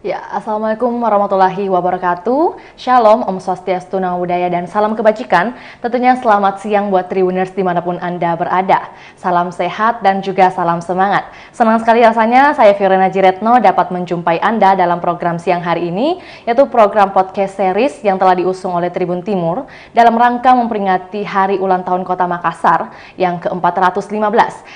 Ya, Assalamualaikum warahmatullahi wabarakatuh. Shalom, Om Swastiastu, Nama Budaya, dan salam kebajikan. Tentunya selamat siang buat Tribuners dimanapun Anda berada. Salam sehat dan juga salam semangat. Senang sekali rasanya saya Fiorena Jiretno dapat menjumpai Anda dalam program siang hari ini, yaitu program podcast series yang telah diusung oleh Tribun Timur dalam rangka memperingati Hari Ulang Tahun Kota Makassar yang ke-415,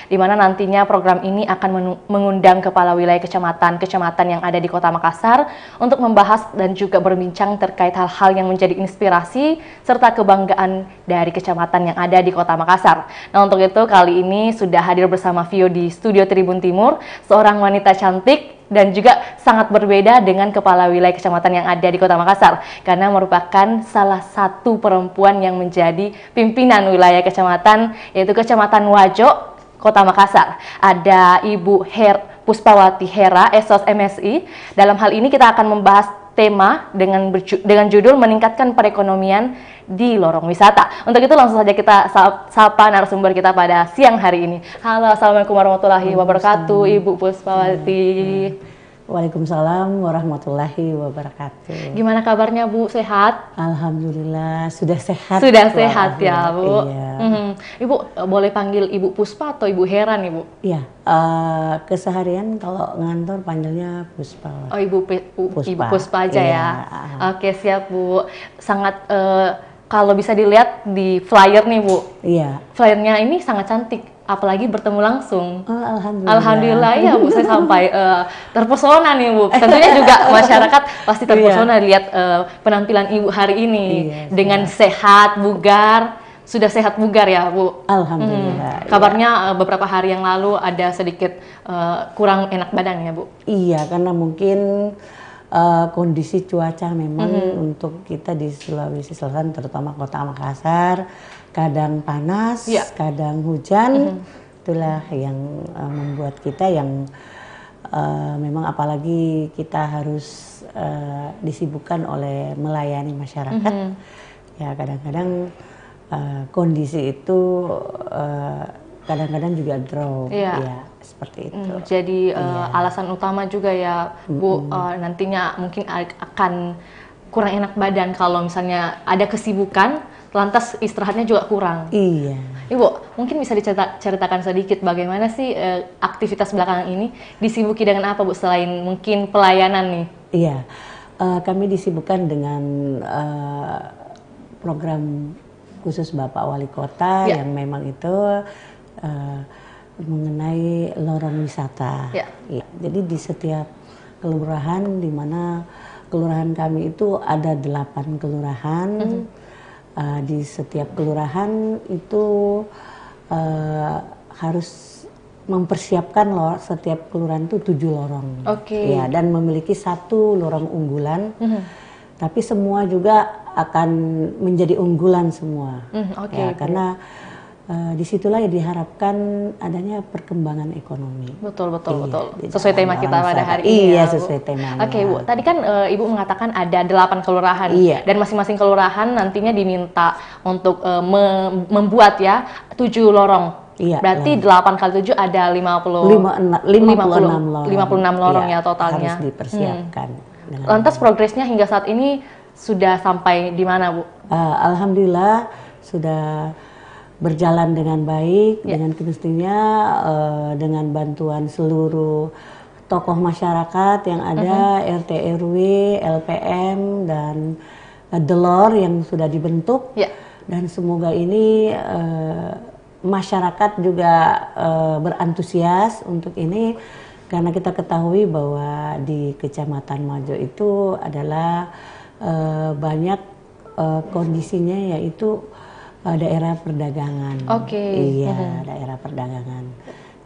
Dimana nantinya program ini akan mengundang kepala wilayah kecamatan-kecamatan yang ada di Kota Makassar Makassar untuk membahas dan juga berbincang terkait hal-hal yang menjadi inspirasi serta kebanggaan dari kecamatan yang ada di Kota Makassar. Nah untuk itu kali ini sudah hadir bersama Vio di studio Tribun Timur, seorang wanita cantik dan juga sangat berbeda dengan kepala wilayah kecamatan yang ada di Kota Makassar karena merupakan salah satu perempuan yang menjadi pimpinan wilayah kecamatan yaitu Kecamatan Wajo Kota Makassar. Ada Ibu Her Puspawati Hera, Esos MSI. Dalam hal ini kita akan membahas tema dengan dengan judul meningkatkan perekonomian di lorong wisata. Untuk itu langsung saja kita sapa narasumber kita pada siang hari ini. Halo, assalamualaikum warahmatullahi wabarakatuh, Ibu Puspawati. Iya. Waalaikumsalam warahmatullahi wabarakatuh. Gimana kabarnya Bu? Sehat? Alhamdulillah sudah sehat. Sudah sehat ya Bu. Iya. Mm-hmm. Ibu eh, boleh panggil Ibu Puspa atau Ibu Heran Ibu? Iya. Uh, keseharian kalau ngantor panggilnya Puspa. Oh Ibu P- Puspa. Ibu Puspa aja ya? iya. ya. Oke siap Bu. Sangat uh, kalau bisa dilihat di flyer nih Bu. Iya. Flyernya ini sangat cantik, apalagi bertemu langsung. Oh, alhamdulillah. Alhamdulillah ya Bu, saya sampai uh, terpesona nih Bu. Tentunya juga masyarakat pasti iya. terpesona iya. lihat uh, penampilan Ibu hari ini iya, dengan iya. sehat, bugar. Sudah sehat bugar ya Bu? Alhamdulillah. Hmm. Iya. Kabarnya eh, beberapa hari yang lalu ada sedikit uh, kurang enak badan ya Bu? Iya, karena mungkin uh, kondisi cuaca memang mm -hmm. untuk kita di Sulawesi Selatan terutama kota Makassar kadang panas, yeah. kadang hujan. Mm -hmm. Itulah yang uh, membuat kita yang uh, memang apalagi kita harus uh, disibukkan oleh melayani masyarakat. Mm -hmm. Ya kadang-kadang uh, kondisi itu uh, kadang-kadang juga drop ya, ya seperti hmm, itu. jadi ya. uh, alasan utama juga ya Bu mm -hmm. uh, nantinya mungkin akan kurang enak badan kalau misalnya ada kesibukan lantas istirahatnya juga kurang. Iya. Ibu, mungkin bisa diceritakan sedikit bagaimana sih eh, aktivitas belakang ini disibuki dengan apa Bu selain mungkin pelayanan nih? Iya. Uh, kami disibukkan dengan uh, program khusus Bapak Wali Kota ya. yang memang itu Eh, mengenai lorong wisata. Ya. Ya, jadi di setiap kelurahan di mana kelurahan kami itu ada delapan kelurahan. Mm -hmm. uh, di setiap kelurahan itu uh, harus mempersiapkan lor, setiap kelurahan itu tujuh lorong. Oke. Okay. Ya dan memiliki satu lorong unggulan. Mm -hmm. Tapi semua juga akan menjadi unggulan semua. Mm, Oke. Okay, ya, karena di eh, disitulah ya diharapkan adanya perkembangan ekonomi. Betul betul iya, betul. Sesuai tema kita pada hari ini. Iya ya, sesuai tema. Oke okay, bu, tadi kan uh, ibu mengatakan ada delapan kelurahan. Iya. Dan masing-masing kelurahan nantinya diminta untuk uh, me membuat ya tujuh lorong Iya. Berarti delapan kali tujuh ada lima puluh lima puluh enam lorong. Lima puluh enam iya, ya totalnya. Harus dipersiapkan. Hmm. Lantas progresnya hingga saat ini sudah sampai di mana, Bu? Uh, Alhamdulillah sudah berjalan dengan baik yeah. dengan mestinya uh, eh, dengan bantuan seluruh tokoh masyarakat yang ada uh-huh. Mhm. RT RW, LPM dan uh, Delor yang sudah dibentuk. Yeah. Dan semoga ini uh, masyarakat juga uh, berantusias untuk ini karena kita ketahui bahwa di Kecamatan Majo itu adalah uh, banyak uh, kondisinya yaitu uh, daerah perdagangan. Oke. Okay. Iya, uh -huh. daerah perdagangan.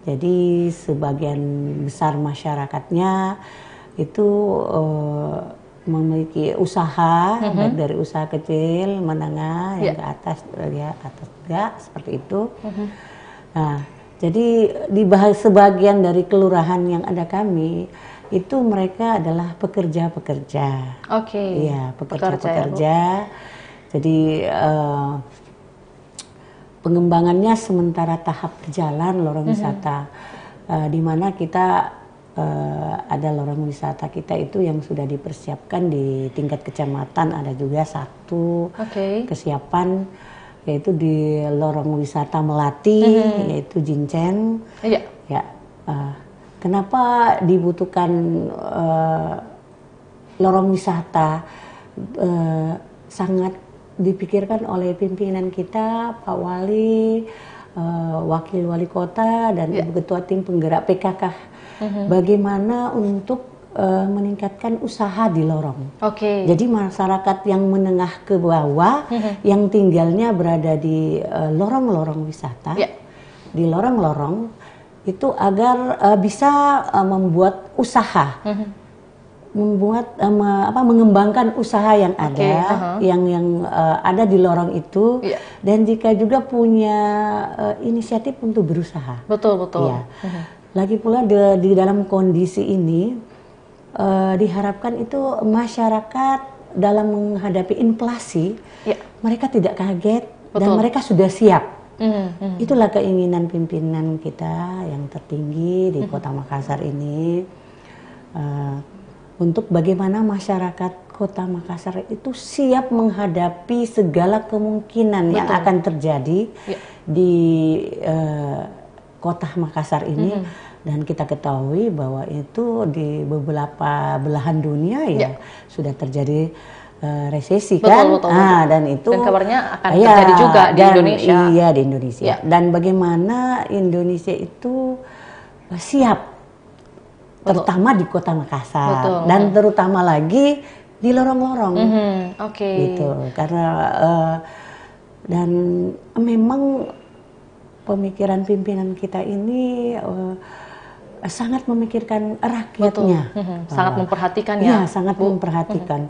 Jadi sebagian besar masyarakatnya itu uh, memiliki usaha uh -huh. baik dari usaha kecil, menengah, yeah. yang ya. ke atas ya atas ya seperti itu. Uh -huh. Nah, jadi di sebagian dari kelurahan yang ada kami itu mereka adalah pekerja-pekerja. Oke. Okay. Iya, pekerja-pekerja. pekerja, pekerja. Jadi uh, pengembangannya sementara tahap berjalan lorong mm -hmm. wisata uh, di mana kita uh, ada lorong wisata kita itu yang sudah dipersiapkan di tingkat kecamatan ada juga satu okay. kesiapan yaitu di lorong wisata Melati mm -hmm. yaitu Jincen yeah. ya uh, kenapa dibutuhkan uh, lorong wisata uh, sangat dipikirkan oleh pimpinan kita Pak Wali, uh, Wakil Wali Kota dan yeah. Ibu Ketua Tim Penggerak PKK. Mm-hmm. Bagaimana untuk uh, meningkatkan usaha di lorong. Oke. Okay. Jadi masyarakat yang menengah ke bawah mm-hmm. yang tinggalnya berada di lorong eh, lorong-lorong wisata. Yeah. Di lorong-lorong itu agar uh, bisa uh, membuat usaha. Mm-hmm membuat um, apa mengembangkan usaha yang ada okay, uh -huh. yang yang uh, ada di lorong itu yeah. dan jika juga punya uh, inisiatif untuk berusaha betul betul ya. uh -huh. lagi pula di, di dalam kondisi ini uh, diharapkan itu masyarakat dalam menghadapi inflasi yeah. mereka tidak kaget betul. dan mereka sudah siap uh-huh. Itulah keinginan pimpinan kita yang tertinggi di uh-huh. Kota Makassar ini. Uh, untuk bagaimana masyarakat Kota Makassar itu siap menghadapi segala kemungkinan Betul. yang akan terjadi ya. di uh, Kota Makassar ini. Mm -hmm. Dan kita ketahui bahwa itu di beberapa belahan dunia ya, ya. sudah terjadi Uh, resesi betul, kan, betul, ah, betul, ah dan itu dan kabarnya akan ya, terjadi juga di dan, Indonesia. Iya di Indonesia. Ya. Dan bagaimana Indonesia itu siap terutama di Kota Makassar Betul. dan terutama lagi di lorong-lorong. Mm -hmm. Oke. Okay. Gitu karena uh, dan memang pemikiran pimpinan kita ini uh, sangat memikirkan rakyatnya. Mhm, iya, ya, sangat memperhatikan ya. sangat Bu. memperhatikan.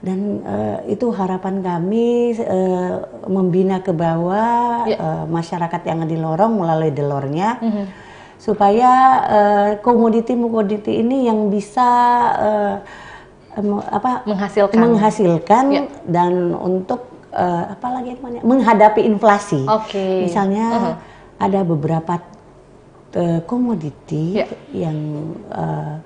Dan uh, itu harapan kami uh, membina ke bawah yeah. Ya. uh, masyarakat yang di lorong melalui delornya. Mm -hmm supaya komoditi-komoditi eh, uh, ini yang bisa uh, apa menghasilkan menghasilkan ya. dan untuk uh, apa lagi namanya menghadapi inflasi. Oke. Okay. Misalnya uh -huh. ada beberapa komoditi uh, yang uh,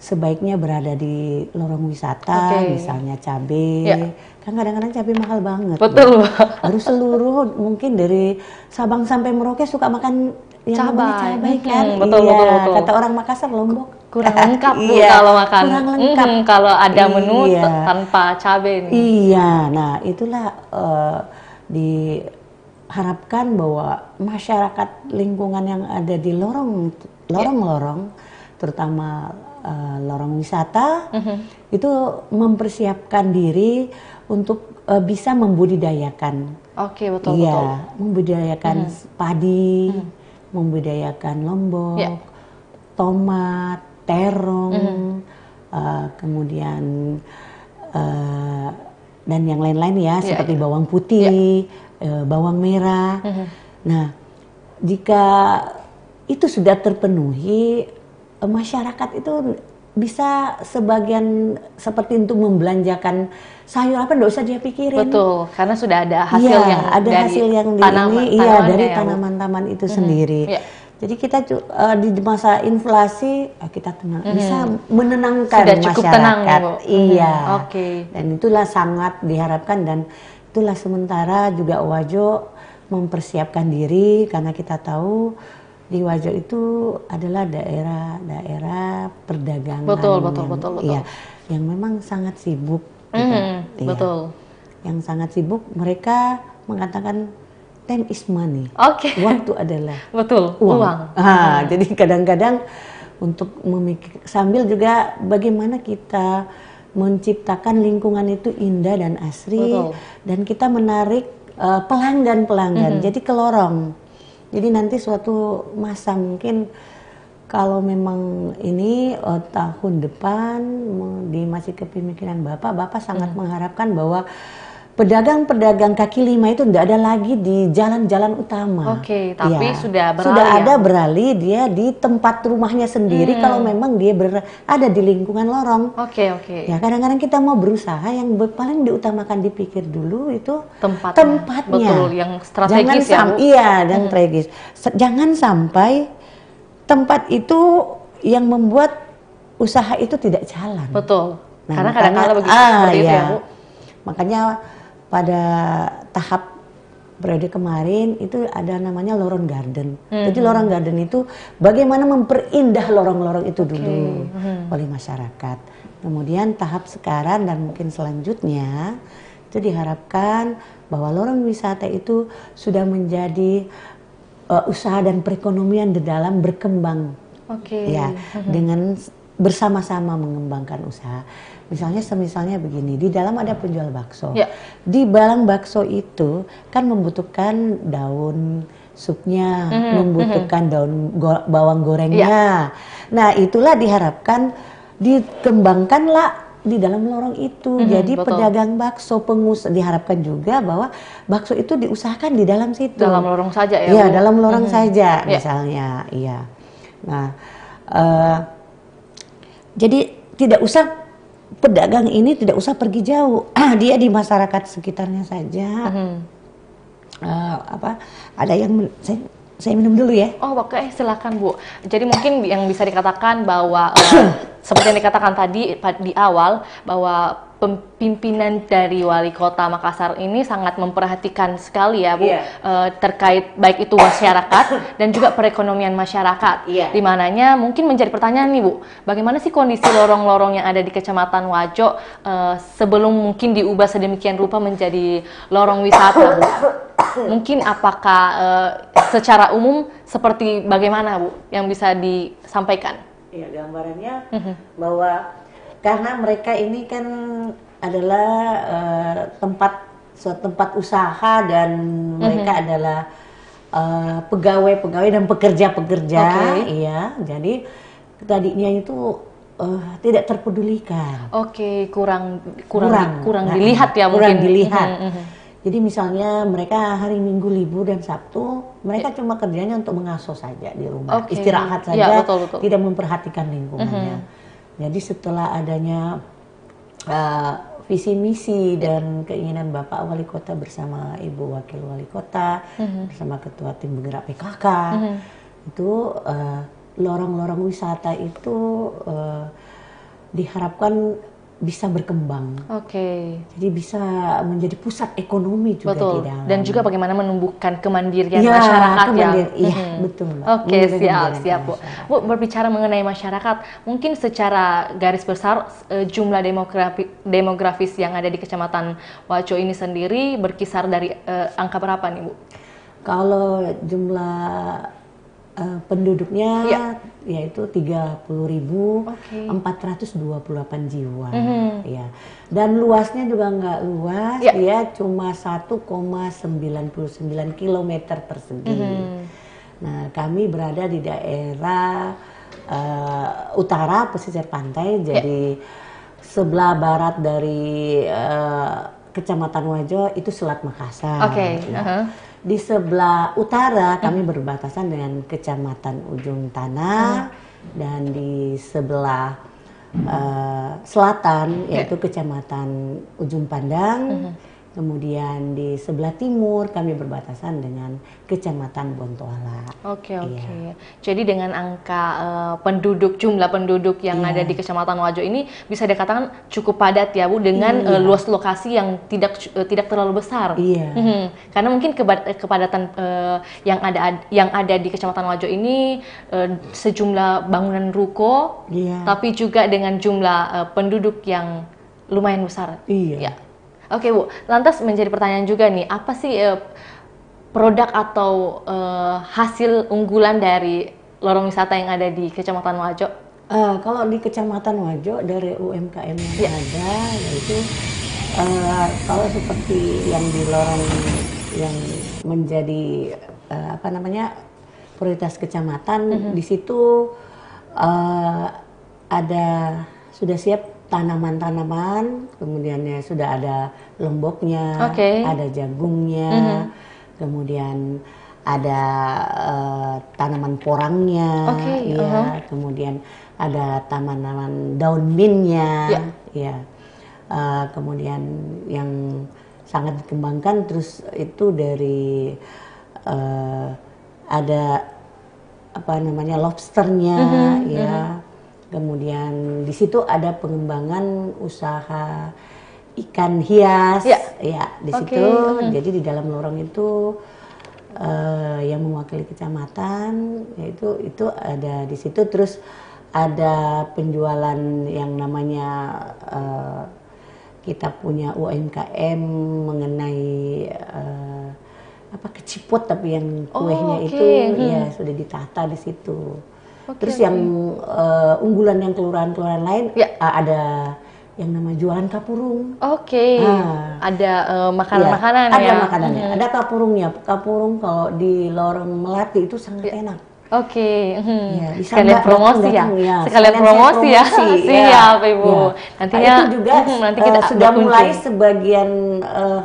sebaiknya berada di lorong wisata, okay. misalnya cabai. Ya. Kan kadang-kadang cabai mahal banget. Betul. harus seluruh mungkin dari Sabang sampai Merauke suka makan yang cabai, cabai kan betul, iya, betul betul kata orang Makassar lombok kurang lengkap bu iya, kalau makan kurang lengkap mm, kalau ada menu iya. tanpa cabai nih. iya nah itulah uh, diharapkan bahwa masyarakat lingkungan yang ada di lorong iya. lorong-lorong yeah. terutama uh, lorong wisata uh mm-hmm. -huh. itu mempersiapkan diri untuk uh, bisa membudidayakan oke okay, betul iya, betul membudidayakan uh mm-hmm. -huh. padi uh membudayakan lombok, ya. tomat, terong, mm -hmm. uh, kemudian uh, dan yang lain-lain ya ya seperti ya. bawang putih, ya. uh, bawang merah. Mm -hmm. Nah, jika itu sudah terpenuhi, masyarakat itu bisa sebagian seperti untuk membelanjakan sayur apa nggak usah dia pikirin. Betul, karena sudah ada hasil ya, yang ada dari hasil yang tanaman, ini, tanaman iya, dari tanaman-tanaman itu hmm. sendiri. Ya. Jadi kita uh, di masa inflasi eh, kita tenang, hmm. bisa menenangkan sudah cukup masyarakat. Tenang, Bu. Iya. Hmm. Oke. Okay. Dan itulah sangat diharapkan dan itulah sementara juga Wajo mempersiapkan diri karena kita tahu di Wajo itu adalah daerah-daerah perdagangan. Betul, betul, yang, betul, betul. Ya, yang memang sangat sibuk. Mm, -hmm, gitu. iya. Betul. Yang sangat sibuk, mereka mengatakan time is money. Oke. Okay. Waktu adalah betul uang. uang. Ah, hmm. jadi kadang-kadang untuk memikir sambil juga bagaimana kita menciptakan lingkungan itu indah dan asri betul. dan kita menarik uh, pelanggan-pelanggan. Mm -hmm. Jadi ke lorong jadi nanti suatu masa mungkin kalau memang ini oh, tahun depan di masih kepemimpinan Bapak, Bapak sangat hmm. mengharapkan bahwa pedagang-pedagang kaki lima itu tidak ada lagi di jalan-jalan utama. Oke, okay, iya. tapi ya, sudah beralih. Sudah ya. ada ya? beralih dia di tempat rumahnya sendiri hmm. kalau memang dia ber, ada di lingkungan lorong. Oke, okay, oke. Okay. Ya, kadang-kadang kita mau berusaha yang paling diutamakan dipikir dulu itu tempatnya. tempatnya. Betul, yang strategis jangan ya. Iya, dan hmm. strategis. Jangan sampai tempat itu yang membuat usaha itu tidak jalan. Betul. Nah, Karena kadang-kadang begitu ah, seperti ya. itu ya, iya. Bu. Makanya pada tahap periode kemarin itu ada namanya lorong garden. hmm Jadi mm-hmm. lorong garden itu bagaimana memperindah lorong-lorong itu dulu okay. mm-hmm. oleh masyarakat. Kemudian tahap sekarang dan mungkin selanjutnya itu diharapkan bahwa lorong wisata itu sudah menjadi uh, usaha dan perekonomian di dalam berkembang. Oke. Okay. Ya, hmm dengan bersama-sama mengembangkan usaha Misalnya semisalnya begini, di dalam ada penjual bakso. Ya. Di balang bakso itu kan membutuhkan daun supnya, mm -hmm. membutuhkan daun go bawang gorengnya. Ya. Nah, itulah diharapkan dikembangkanlah di dalam lorong itu. Mm -hmm, Jadi betul. pedagang bakso, pengus diharapkan juga bahwa bakso itu diusahakan di dalam situ. Dalam lorong saja ya. Iya, dalam lorong mm -hmm. saja ya. misalnya, iya. Nah, uh, jadi tidak usah pedagang ini tidak usah pergi jauh ah dia di masyarakat sekitarnya saja hmm. uh, apa ada yang saya, saya minum dulu ya oh oke okay. silakan bu jadi mungkin yang bisa dikatakan bahwa uh, seperti yang dikatakan tadi di awal bahwa pimpinan dari wali kota Makassar ini sangat memperhatikan sekali ya Bu yeah. Iya. terkait baik itu masyarakat dan juga perekonomian masyarakat. Yeah. Di mungkin menjadi pertanyaan nih Bu, bagaimana sih kondisi lorong-lorong yang ada di Kecamatan Wajo eh, sebelum mungkin diubah sedemikian rupa menjadi lorong wisata Bu? Mungkin apakah eh, secara umum seperti bagaimana Bu yang bisa disampaikan? Ya gambarannya mm bahwa karena mereka ini kan adalah uh, tempat tempat usaha dan mhm. mereka mm -hmm. adalah pegawai-pegawai eh, uh, dan pekerja-pekerja, okay. iya. Jadi tadinya itu uh, tidak terpedulikan. Oke, okay, kurang kurang kurang, di, kurang nah, dilihat ya kurang mungkin. dilihat. Mm -hmm. Jadi misalnya mereka hari Minggu libur dan Sabtu, mereka cuma kerjanya untuk mengasuh saja di rumah, okay. istirahat iya, saja, ya, betul, betul. tidak memperhatikan lingkungannya. Mm -hmm. Jadi setelah adanya uh, visi misi dan keinginan Bapak Wali Kota bersama Ibu Wakil Wali Kota mm -hmm. bersama Ketua Tim Penggerak PKK mm -hmm. itu eh, lorong-lorong wisata itu uh, diharapkan bisa berkembang. Oke. Okay. Jadi bisa menjadi pusat ekonomi juga betul. di dalam. Dan juga bagaimana menumbuhkan kemandirian ya, masyarakat ya. kemandir, yang. Iya, hmm. betul. Oke, okay, siap, siap Bu. Bu berbicara mengenai masyarakat, mungkin secara garis besar e, jumlah demografi demografis yang ada di Kecamatan Wajo ini sendiri berkisar dari uh, angka berapa nih, Bu? Kalau jumlah uh, penduduknya ya. yaitu 30.428 okay. jiwa mm -hmm. ya. Dan luasnya juga nggak luas, ya. ya cuma 1,99 km persegi. Mm -hmm. Nah, kami berada di daerah uh, utara pesisir pantai ya. jadi ya. sebelah barat dari uh, Kecamatan Wajo itu Selat Makassar. Oke. Okay. Gitu ya. Uh -huh. Di sebelah utara kami berbatasan dengan Kecamatan Ujung Tanah uh -huh. dan di sebelah uh, selatan yaitu Kecamatan Ujung Pandang. Uh -huh Kemudian di sebelah timur kami berbatasan dengan Kecamatan Bontoala. Oke okay, iya. oke. Okay. Jadi dengan angka uh, penduduk jumlah penduduk yang yeah. ada di Kecamatan Wajo ini bisa dikatakan cukup padat ya Bu dengan yeah. Iya. uh, luas lokasi yang tidak uh, tidak terlalu besar. Iya. Hmm, karena mungkin eh, kepadatan uh, yang ada yang ada di Kecamatan Wajo ini uh, sejumlah bangunan ruko, yeah. tapi juga dengan jumlah uh, penduduk yang lumayan besar. Iya. Yeah. Oke Bu, lantas menjadi pertanyaan juga nih, apa sih uh, produk atau uh, hasil unggulan dari lorong wisata yang ada di Kecamatan Wajo? Uh, kalau di Kecamatan Wajo dari UMKM yang yeah. ada yaitu uh, kalau seperti yang di lorong yang menjadi uh, apa namanya prioritas kecamatan mm -hmm. di situ uh, ada sudah siap tanaman-tanaman, kemudian ya sudah ada lomboknya, okay. ada jagungnya, mm -hmm. kemudian ada uh, tanaman porangnya, okay. ya, uh -huh. kemudian ada tanaman daun minnya, yeah. ya, uh, kemudian yang sangat dikembangkan terus itu dari uh, ada apa namanya lobsternya, mm -hmm, ya. Mm -hmm Kemudian di situ ada pengembangan usaha ikan hias, ya, ya di situ. okay. Jadi di dalam lorong itu uh, yang mewakili kecamatan, yaitu itu ada di situ. Terus ada penjualan yang namanya uh, kita punya UMKM mengenai uh, apa keciput tapi yang kuenya oh, okay. itu hmm. ya sudah ditata di situ. Okay, Terus yang uh, unggulan yang kelurahan-kelurahan lain yeah. Ya. uh, ada yang nama jualan kapurung. Oke. Okay. Nah, eh, iya, ya. ada makanan makanan uh, ya. Ada ya. makanannya. Hmm. Ada kapurungnya. Kapurung kalau di lorong Melati itu sangat ya. enak. Oke, okay. hmm. ya, sekalian promosi ya. ya. Sekalian promosi, ya. Iya. Siap, ya. Ibu. Ya. Nantinya nah, itu juga mm-hmm, nanti kita uh, sudah mulai sebagian uh,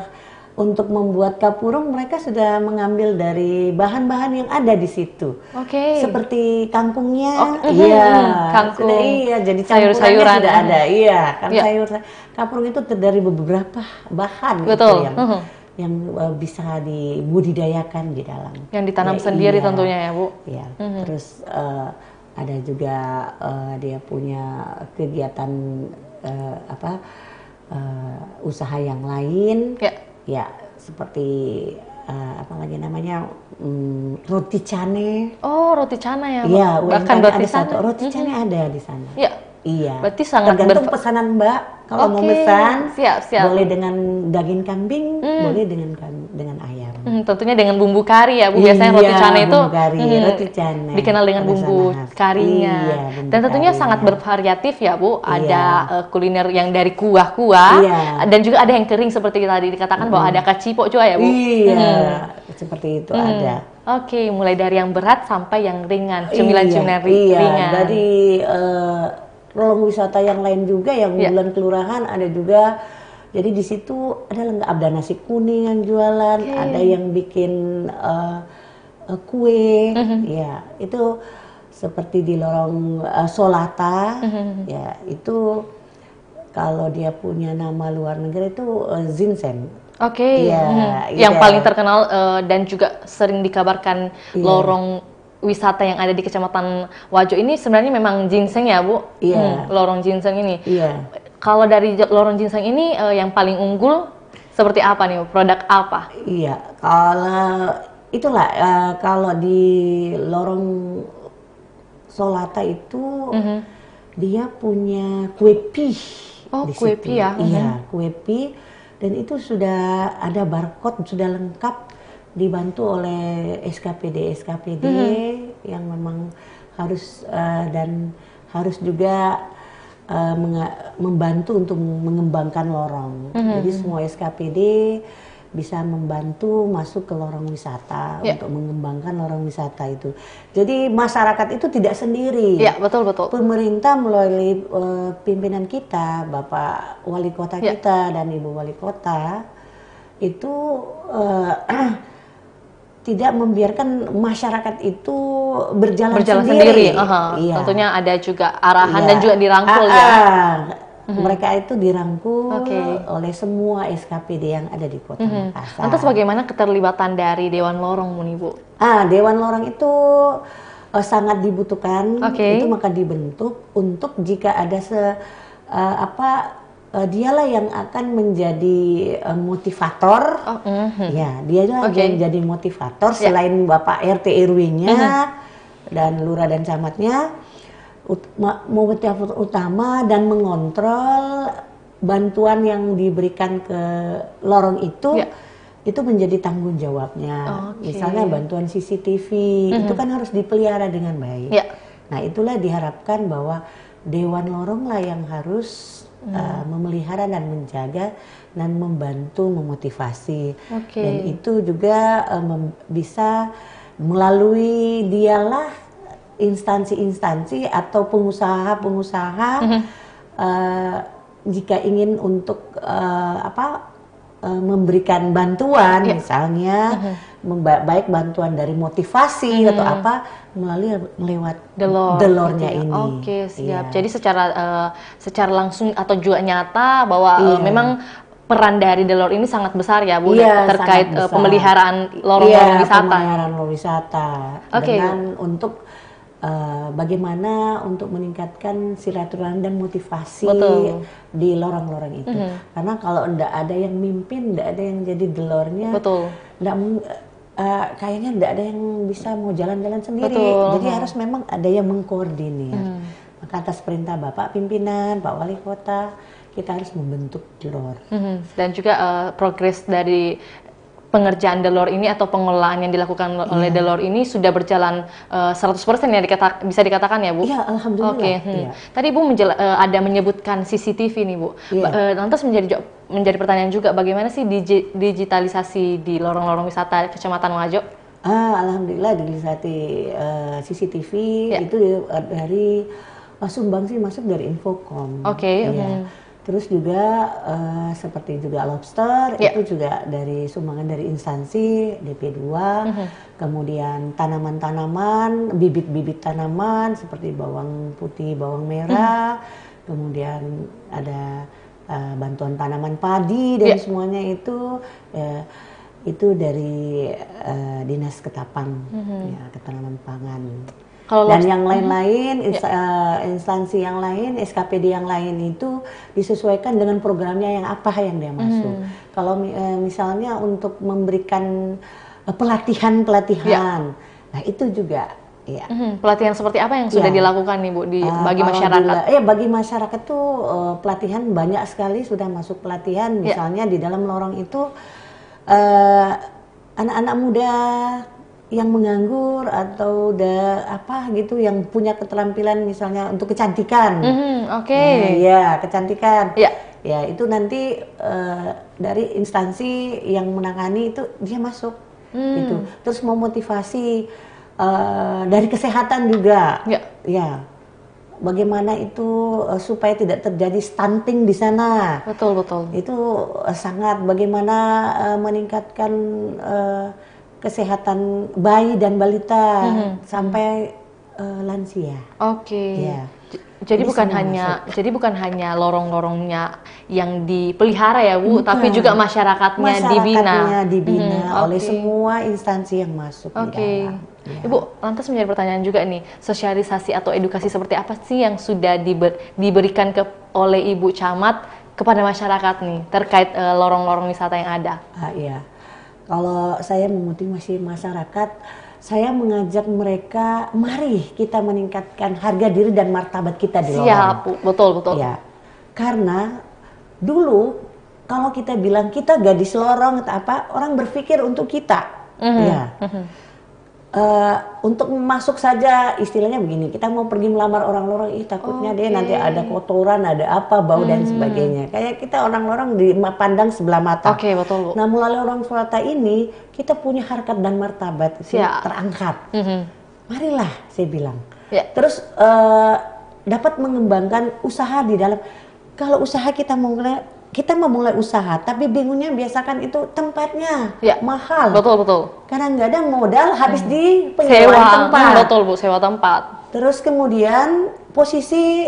untuk membuat kapurung mereka sudah mengambil dari bahan-bahan yang ada di situ. Oke. Okay. Seperti kangkungnya, oh, iya, kangkung. Sudah, iya, jadi sayur-sayuran sudah ya. ada. Iya, kan yeah. sayur kapurung itu terdiri beberapa bahan gitu Betul. gitu yang uh mm-hmm. -huh. yang eh, bisa dibudidayakan di dalam. Yang ditanam ya, sendiri iya, tentunya ya, Bu. Iya. Uh mm-hmm. -huh. Terus uh, ada juga uh, dia punya kegiatan uh, apa? Uh, usaha yang lain. Yeah ya seperti uh, apa lagi namanya um, roti cane. Oh, roti cane ya. Iya, bahkan roti ada satu roti cane hmm. ada di sana. Iya. Iya. Berarti sangat tergantung pesanan Mbak. Kalau okay. mau pesan, siap, siap. boleh dengan daging kambing, hmm. boleh dengan kambing. Hmm, tentunya dengan bumbu kari ya Bu. Biasanya roti iya, canai itu kari, hmm, roti canai. dikenal dengan Pada bumbu sana. Iya, karinya. Iya, bumbu dan tentunya karinya. sangat bervariatif ya Bu. Iya. Ada uh, kuliner yang dari kuah-kuah iya. dan juga ada yang kering seperti tadi dikatakan hmm. bahwa ada kacipo juga ya Bu. Iya, hmm. seperti itu hmm. ada. Oke, okay, mulai dari yang berat sampai yang ringan, cemilan-cemilan iya, iya, ringan. Dari uh, ruang wisata yang lain juga yang iya. bulan kelurahan ada juga jadi di situ ada lengkap ada nasi kuning yang jualan, okay. ada yang bikin uh, kue, uh mm-hmm. -huh. ya itu seperti di lorong uh, Solata, uh mm-hmm. -huh. ya itu kalau dia punya nama luar negeri itu uh, Zinsen. Oke, okay. ya, ya. yang paling terkenal uh, dan juga sering dikabarkan yeah. lorong wisata yang ada di Kecamatan Wajo ini sebenarnya memang ginseng ya Bu? Iya. Hmm, lorong ginseng ini. Iya. Kalau dari lorong ginseng ini uh, yang paling unggul seperti apa nih produk apa? Iya, kalau itulah uh, kalau di lorong Solata itu mm -hmm. dia punya kue pi. Oh, di kue pi ya. Iya, mhm. kue pi dan itu sudah ada barcode sudah lengkap dibantu oleh SKPD SKPD mm -hmm. yang memang harus uh, dan harus juga uh, membantu untuk mengembangkan lorong. Mm -hmm. Jadi semua SKPD bisa membantu masuk ke lorong wisata yeah. untuk mengembangkan lorong wisata itu. Jadi masyarakat itu tidak sendiri. Iya, yeah, betul betul. Pemerintah melalui uh, pimpinan kita, Bapak Wali Kota yeah. kita dan Ibu Wali Kota itu uh, tidak membiarkan masyarakat itu berjalan, berjalan sendiri. sendiri. Uh -huh. iya. Tentunya ada juga arahan iya. dan juga dirangkul uh ah, -huh. ya. Uh ah. -huh. Mhm. Mereka itu dirangkul okay. oleh semua SKPD yang ada di Kota mm-hmm. Makassar. Lantas bagaimana keterlibatan dari Dewan Lorong Muni Bu? Ah, Dewan Lorong itu uh, sangat dibutuhkan. Okay. Itu maka dibentuk untuk jika ada se uh, apa uh, dialah yang akan menjadi uh, motivator. Oh, mm -hmm. Ya, dia okay. yang menjadi motivator yeah. selain Bapak RT RW-nya mm -hmm. dan lurah dan camatnya motivator utama dan mengontrol bantuan yang diberikan ke lorong itu yeah. itu menjadi tanggung jawabnya. Okay. Misalnya bantuan CCTV mm -hmm. itu kan harus dipelihara dengan baik. Yeah. Nah, itulah diharapkan bahwa dewan lorong lah yang harus Eh, hmm. uh, memelihara dan menjaga dan membantu memotivasi okay. dan itu juga uh, mem bisa melalui dialah instansi-instansi atau pengusaha-pengusaha uh, jika ingin untuk uh, apa uh, memberikan bantuan yeah. misalnya uh hmm. -huh. baik bantuan dari motivasi atau hmm. apa melalui lewat delor delornya iya, ini. Oke, okay, siap. Yeah. Jadi secara uh, secara langsung atau juga nyata bahwa yeah. uh, iya. memang peran dari Delor ini sangat besar ya Bu ya, iya, terkait uh, pemeliharaan lorong-lorong iya, wisata. pemeliharaan lorong wisata. Okay. Dengan untuk uh, bagaimana untuk meningkatkan silaturahmi dan motivasi Betul. di lorong-lorong itu. Mm -hmm. Karena kalau tidak ada yang mimpin, tidak ada yang jadi Delornya. Betul. Ndak uh, kayaknya tidak ada yang bisa mau jalan-jalan sendiri. Betul. Jadi harus memang ada yang mengkoordinir. Hmm. Maka atas perintah Bapak pimpinan, Pak Wali Kota, kita harus membentuk juror. Hmm. Dan juga uh, progres dari pengerjaan Delor ini atau pengelolaan yang dilakukan yeah. oleh Delor ini sudah berjalan uh, eh, 100% ya dikata, bisa dikatakan ya Bu? Iya, alhamdulillah. Oke. Okay. Hmm. Yeah. Tadi Bu menjel uh, eh, ada menyebutkan CCTV nih Bu. Yeah. Iya. Uh, lantas menjadi menjadi pertanyaan juga bagaimana sih digi digitalisasi di lorong-lorong wisata Kecamatan Wajo? Ah, alhamdulillah digitalisasi uh, eh, CCTV yeah. itu dari uh, sumbang sih masuk dari Infocom. Oke. Okay. Iya. Yeah. Hmm. Terus juga uh, seperti juga lobster yeah. itu juga dari sumbangan dari instansi DP2, mm -hmm. kemudian tanaman-tanaman, bibit-bibit tanaman seperti bawang putih, bawang merah, mm -hmm. kemudian ada uh, bantuan tanaman padi dan yeah. semuanya itu ya, itu dari uh, dinas ketapang, mm -hmm. ya ketanaman pangan. Kalau Dan yang mhm. lain-lain, hmm. instansi yang lain, SKPD yang lain itu disesuaikan dengan programnya yang apa yang dia mhm. masuk. Hmm. Kalau eh, misalnya untuk memberikan eh, pelatihan-pelatihan, ya. nah itu juga ya. hmm Pelatihan seperti apa yang sudah ya. dilakukan nih Bu di uh, bagi masyarakat? Ya bagi masyarakat tuh uh, pelatihan banyak sekali sudah masuk pelatihan ya. misalnya ya. di dalam lorong itu uh, anak-anak muda yang menganggur atau da apa gitu yang punya keterampilan misalnya untuk kecantikan. Mm -hmm, Oke. Okay. Nah, ya kecantikan. Ya. Yeah. Ya itu nanti uh, dari instansi yang menangani itu dia masuk. Mm. Gitu. Terus memotivasi uh, dari kesehatan juga. Ya. Yeah. Ya. Bagaimana itu uh, supaya tidak terjadi stunting di sana? Betul betul. Itu uh, sangat bagaimana uh, meningkatkan. Uh, kesehatan bayi dan balita mm-hmm. sampai uh, lansia. Oke. Okay. Ya. Yeah. Jadi, ini bukan hanya masuk. jadi bukan hanya lorong-lorongnya yang dipelihara ya Bu, bukan. tapi juga masyarakatnya, masyarakatnya dibina. dibina hmm, oleh okay. semua instansi yang masuk okay. Ya. Ibu, lantas menjadi pertanyaan juga nih, sosialisasi atau edukasi seperti apa sih yang sudah diber, diberikan ke oleh Ibu Camat kepada masyarakat nih terkait lorong eh, lorong-lorong wisata yang ada? Ah, iya kalau saya memotivasi masyarakat, saya mengajak mereka, mari kita meningkatkan harga diri dan martabat kita di Siap, Lorong. betul betul. Ya, karena dulu kalau kita bilang kita gadis lorong atau apa, orang berpikir untuk kita. Mm -hmm. Ya. Mm -hmm uh, untuk masuk saja istilahnya begini kita mau pergi melamar orang lorong ih takutnya okay. dia nanti ada kotoran ada apa bau hmm. dan sebagainya kayak kita orang lorong dipandang sebelah mata okay, betul, nah melalui orang selatan ini kita punya harkat dan martabat sih yeah. terangkat mm -hmm. marilah saya bilang yeah. terus uh, dapat mengembangkan usaha di dalam kalau usaha kita mau kita mau mulai usaha tapi bingungnya biasakan itu tempatnya ya. mahal. Betul betul. Karena nggak ada modal habis hmm. di penyewaan sewa, hmm, tempat. Betul bu, sewa tempat. Terus kemudian posisi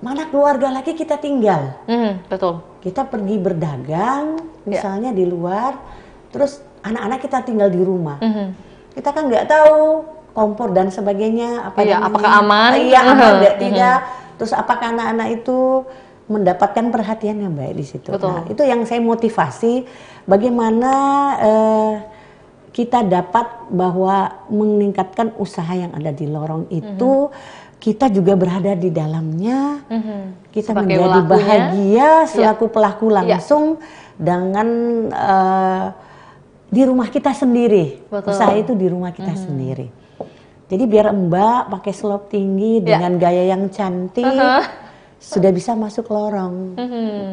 mana keluarga lagi kita tinggal. Hmm, betul. Kita pergi berdagang ya. misalnya ya. di luar, terus anak-anak kita tinggal di rumah. Hmm. Kita kan nggak tahu kompor dan sebagainya apa ya, apakah aman? Iya aman hmm. tidak. Hmm. Terus apakah anak-anak itu mendapatkan perhatian yang baik di situ. Nah, itu yang saya motivasi bagaimana eh, kita dapat bahwa meningkatkan usaha yang ada di lorong mhm. itu mm -hmm. kita juga berada di dalamnya. Mm -hmm. Kita Sebagai menjadi pelakunya, bahagia ya. selaku yeah. pelaku ya. langsung yeah. dengan eh, di rumah kita sendiri. Betul. Usaha itu di rumah kita mm -hmm. sendiri. Jadi biar Mbak pakai slop tinggi ya. dengan gaya yang cantik. Uh -huh sudah bisa masuk lorong. hmm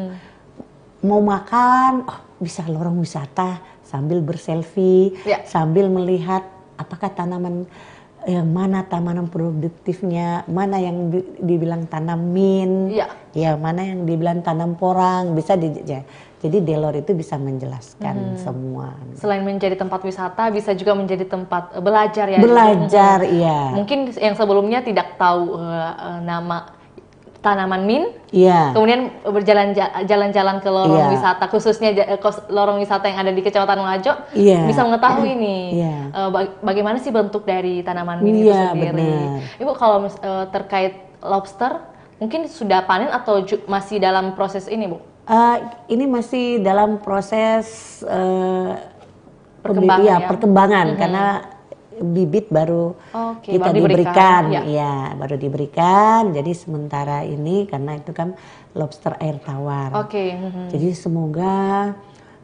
Mau makan, oh bisa lorong wisata sambil berselfie, yeah. sambil melihat apakah tanaman yang eh, mana tanaman produktifnya, mana yang di, dibilang min, ya. ya mana yang dibilang tanam porang, bisa di, ya. jadi Delor itu bisa menjelaskan hmm. semua. Selain menjadi tempat wisata, bisa juga menjadi tempat eh, belajar ya. Belajar, mm-hmm. iya. Mungkin yang sebelumnya tidak tahu uh, uh, nama tanaman min. Iya. Kemudian berjalan jalan-jalan ke lorong iya. wisata khususnya eh, lorong wisata yang ada di Kecamatan Wajo iya. bisa mengetahui nih iya. Eh, bagaimana sih bentuk dari tanaman min itu iya, sendiri. Bener. Ibu kalau eh, terkait lobster mungkin sudah panen atau masih dalam proses ini, Bu? Uh, ini masih dalam proses uh, perkembangan, ya, ya. perkembangan mm -hmm. karena bibit baru okay, kita baru diberikan, diberikan. Ya. ya baru diberikan jadi sementara ini karena itu kan lobster air tawar oke okay. Mhm. jadi semoga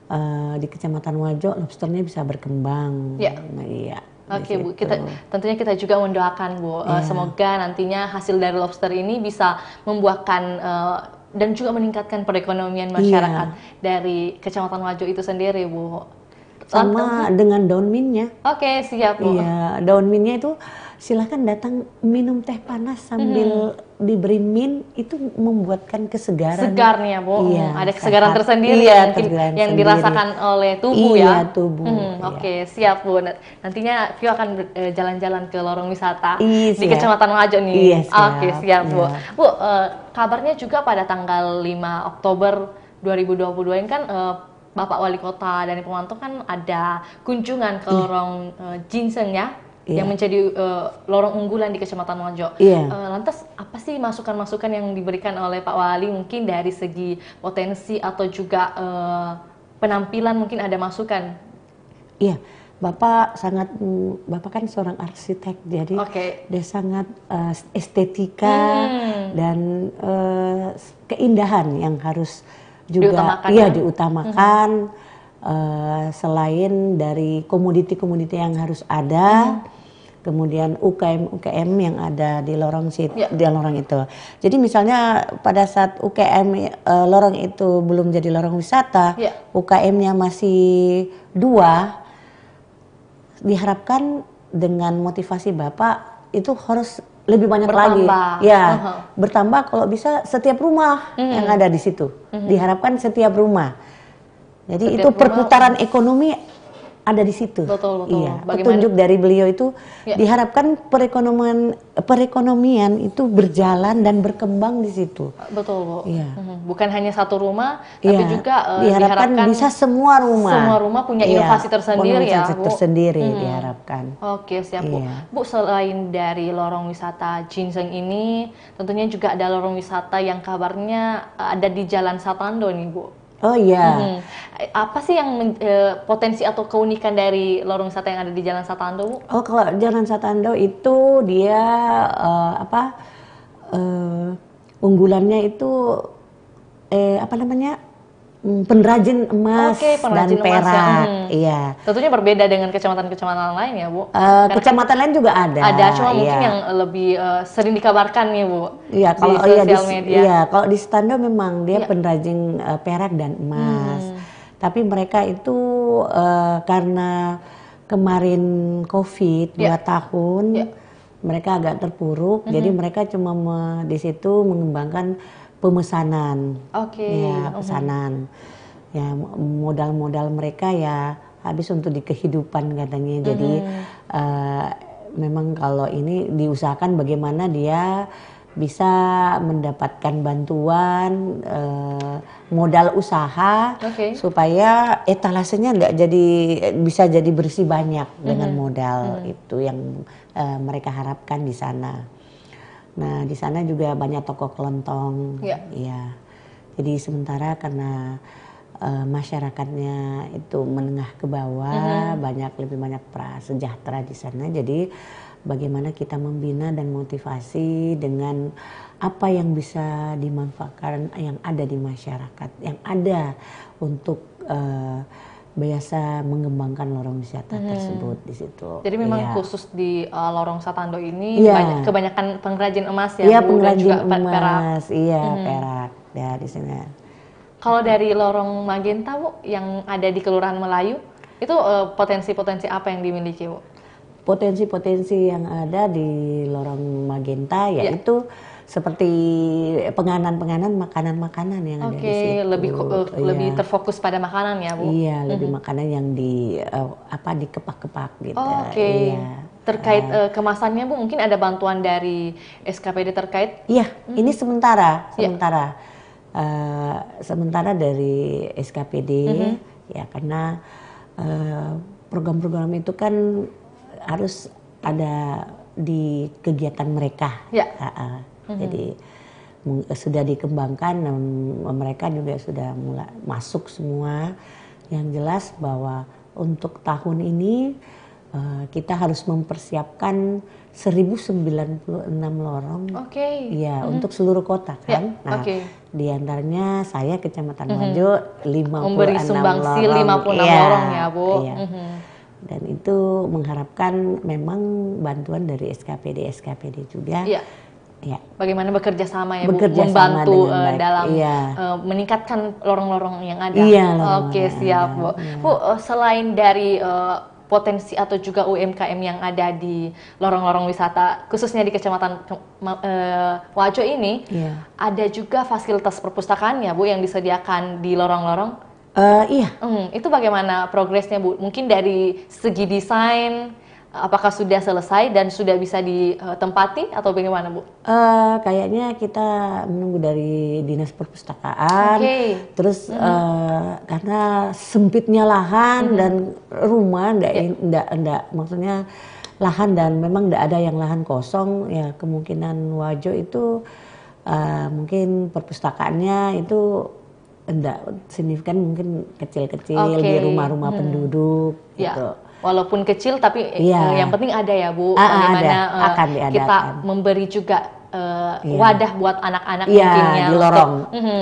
uh, di kecamatan Wajo lobsternya bisa berkembang ya nah, iya Oke okay, Bu, kita tentunya kita juga mendoakan Bu, yeah. Iya. semoga nantinya hasil dari lobster ini bisa membuahkan uh, dan juga meningkatkan perekonomian iya. masyarakat yeah. dari Kecamatan Wajo itu sendiri Bu sama dengan daun minnya. Oke, okay, siap Bu. Iya, daun minnya itu silahkan datang minum teh panas sambil hmm. diberi min itu membuatkan kesegaran. Segarnya Bu. Iya, mhm, ada kesegaran sehat. tersendiri iya, yang, yang sendiri. dirasakan oleh tubuh ya. iya, ya. tubuh. Hmm, iya. Oke, okay, siap Bu. Nah, nantinya Vio akan eh, jalan-jalan ke lorong wisata iya, di Kecamatan Wajo nih. Iya, Oke, okay, siap Bu. Iya. Bu, uh, kabarnya juga pada tanggal 5 Oktober 2022 ini kan uh, Bapak Wali Kota dan Pemantau kan ada kunjungan ke iya. lorong yeah. Jinseng ya yeah. yang menjadi uh, lorong unggulan di Kecamatan Wonjo. Yeah. Iya. Uh, lantas apa sih masukan-masukan yang diberikan oleh Pak Wali mungkin dari segi potensi atau juga uh, penampilan mungkin ada masukan? Iya, yeah. Bapak sangat Bapak kan seorang arsitek jadi okay. dia sangat uh, estetika hmm. dan uh, keindahan yang harus juga diutamakan iya kan? diutamakan mm -hmm. uh, selain dari komoditi-komoditi yang harus ada mm -hmm. kemudian UKM UKM yang ada di lorong situ yeah. di lorong itu jadi misalnya pada saat UKM uh, eh, lorong itu belum jadi lorong wisata yeah. UKM-nya masih dua diharapkan dengan motivasi bapak itu harus lebih banyak bertambah. lagi. Ya, uh -huh. bertambah kalau bisa setiap rumah mm -hmm. yang ada di situ. Mm -hmm. Diharapkan setiap rumah. Jadi setiap itu perputaran rumah. ekonomi ada di situ. Betul, betul. Iya. Petunjuk dari beliau itu ya. diharapkan perekonomian perekonomian itu berjalan dan berkembang di situ. Betul, Bu. Iya. Mhm. Bukan hanya satu rumah, iya. tapi juga uh, diharapkan, diharapkan bisa semua rumah. Semua rumah punya iya. inovasi tersendiri punya ya, inovasi ya, Bu. tersendiri hmm. diharapkan. Oke, siap, Bu. Iya. Bu, selain dari lorong wisata Jinseng ini, tentunya juga ada lorong wisata yang kabarnya ada di Jalan Satando nih, Bu. Oh iya. Hmm. Apa sih yang eh, potensi atau keunikan dari lorong wisata yang ada di Jalan Satando, Oh, kalau Jalan Satando itu dia uh, apa? Uh, unggulannya itu eh apa namanya? Mm, penrajin emas Oke, penrajin dan ya. perak. ya. Iya. Tentunya berbeda dengan kecamatan-kecamatan lain ya, Bu. Uh, kecamatan lain juga ada. Ada, cuma iya. mungkin yang lebih uh, sering dikabarkan ya, Bu. Iya, kalau di iya, di, Iya, kalau di Stando memang dia iya. penrajin uh, eh, perak dan emas. Hmm. Tapi mereka itu uh, karena kemarin COVID yeah. 2 tahun yeah. mereka agak terpuruk, mm -hmm. jadi mereka cuma me, di situ mengembangkan pemesanan. Okay. Ya, pesanan. Okay. Ya, modal-modal mereka ya habis untuk di kehidupan katanya. Jadi mm -hmm. uh, memang kalau ini diusahakan bagaimana dia bisa mendapatkan bantuan uh, modal usaha okay. supaya etalasenya nggak jadi bisa jadi bersih banyak mm -hmm. dengan mm-hmm. modal mm -hmm. itu yang uh, mereka harapkan di sana. Nah di sana juga banyak toko kelontong. Iya. Ya. Jadi sementara karena uh, masyarakatnya itu menengah ke bawah, uh mm-hmm. -huh. banyak lebih banyak prasejahtera di sana. Jadi bagaimana kita membina dan motivasi dengan apa yang bisa dimanfaatkan yang ada di masyarakat, yang ada untuk uh, biasa mengembangkan lorong wisata hmm. tersebut di situ. Jadi memang ya. khusus di uh, lorong Satando ini ya. banyak, kebanyakan pengrajin emas ya, ya Bu, pengrajin dan juga emas, perak. iya hmm. perak ya di sini. Kalau iya. dari lorong Magenta Bu yang ada di Kelurahan Melayu itu potensi uh, potensi-potensi apa yang dimiliki Bu? Potensi-potensi yang ada di lorong Magenta iya. yaitu ya seperti penganan-penganan makanan-makanan yang okay, ada di situ. lebih uh, lebih terfokus pada makanan ya, Bu. Iya, lebih mm -hmm. makanan yang di uh, apa di kepak-kepak gitu. Oh, Oke. Okay. Iya. Terkait uh, kemasannya Bu, mungkin ada bantuan dari SKPD terkait? Iya, mm -hmm. ini sementara, iya. sementara. Yeah. Uh, sementara dari SKPD mm -hmm. ya karena program-program uh, itu kan harus ada di kegiatan mereka. Ya. Uh -uh hmm Jadi sudah dikembangkan dan mereka juga sudah mulai masuk semua. Yang jelas bahwa untuk tahun ini eh, kita harus mempersiapkan 1096 lorong. Oke. Okay. Ya, mm -hmm. untuk seluruh kota ya, kan. Yeah, nah, okay. di antaranya saya Kecamatan mm -hmm. 56 Memberi sumbangsi lorong. 56 ya, lorong ya, Bu. Ya. Mm -hmm. Dan itu mengharapkan memang bantuan dari SKPD SKPD juga. Yeah Ya. Bagaimana bekerja sama ya, bekerja Bu, membantu sama uh, eh, dalam ya. uh, meningkatkan lorong-lorong yang ada. Iya, Oke, okay, siap, Bu. Ya. Bu, uh, selain dari uh, potensi atau juga UMKM yang ada di lorong-lorong wisata khususnya di kecamatan uh, Wajo ini ya. ada juga fasilitas perpustakaan ya Bu yang disediakan di lorong-lorong uh, iya hmm, itu bagaimana progresnya Bu mungkin dari segi desain Apakah sudah selesai dan sudah bisa ditempati atau bagaimana Bu? Uh, kayaknya kita menunggu dari dinas perpustakaan. Okay. Terus mm -hmm. uh, karena sempitnya lahan mm -hmm. dan rumah, enggak, yeah. maksudnya lahan dan memang enggak ada yang lahan kosong. Ya kemungkinan Wajo itu uh, mungkin perpustakaannya itu enggak signifikan mungkin kecil-kecil okay. di rumah-rumah hmm. penduduk ya. gitu walaupun kecil tapi ya. yang penting ada ya Bu A ah, -a, ah, bagaimana eh, akan kita memberi juga uh, ya. wadah buat anak-anak ya, mungkinnya untuk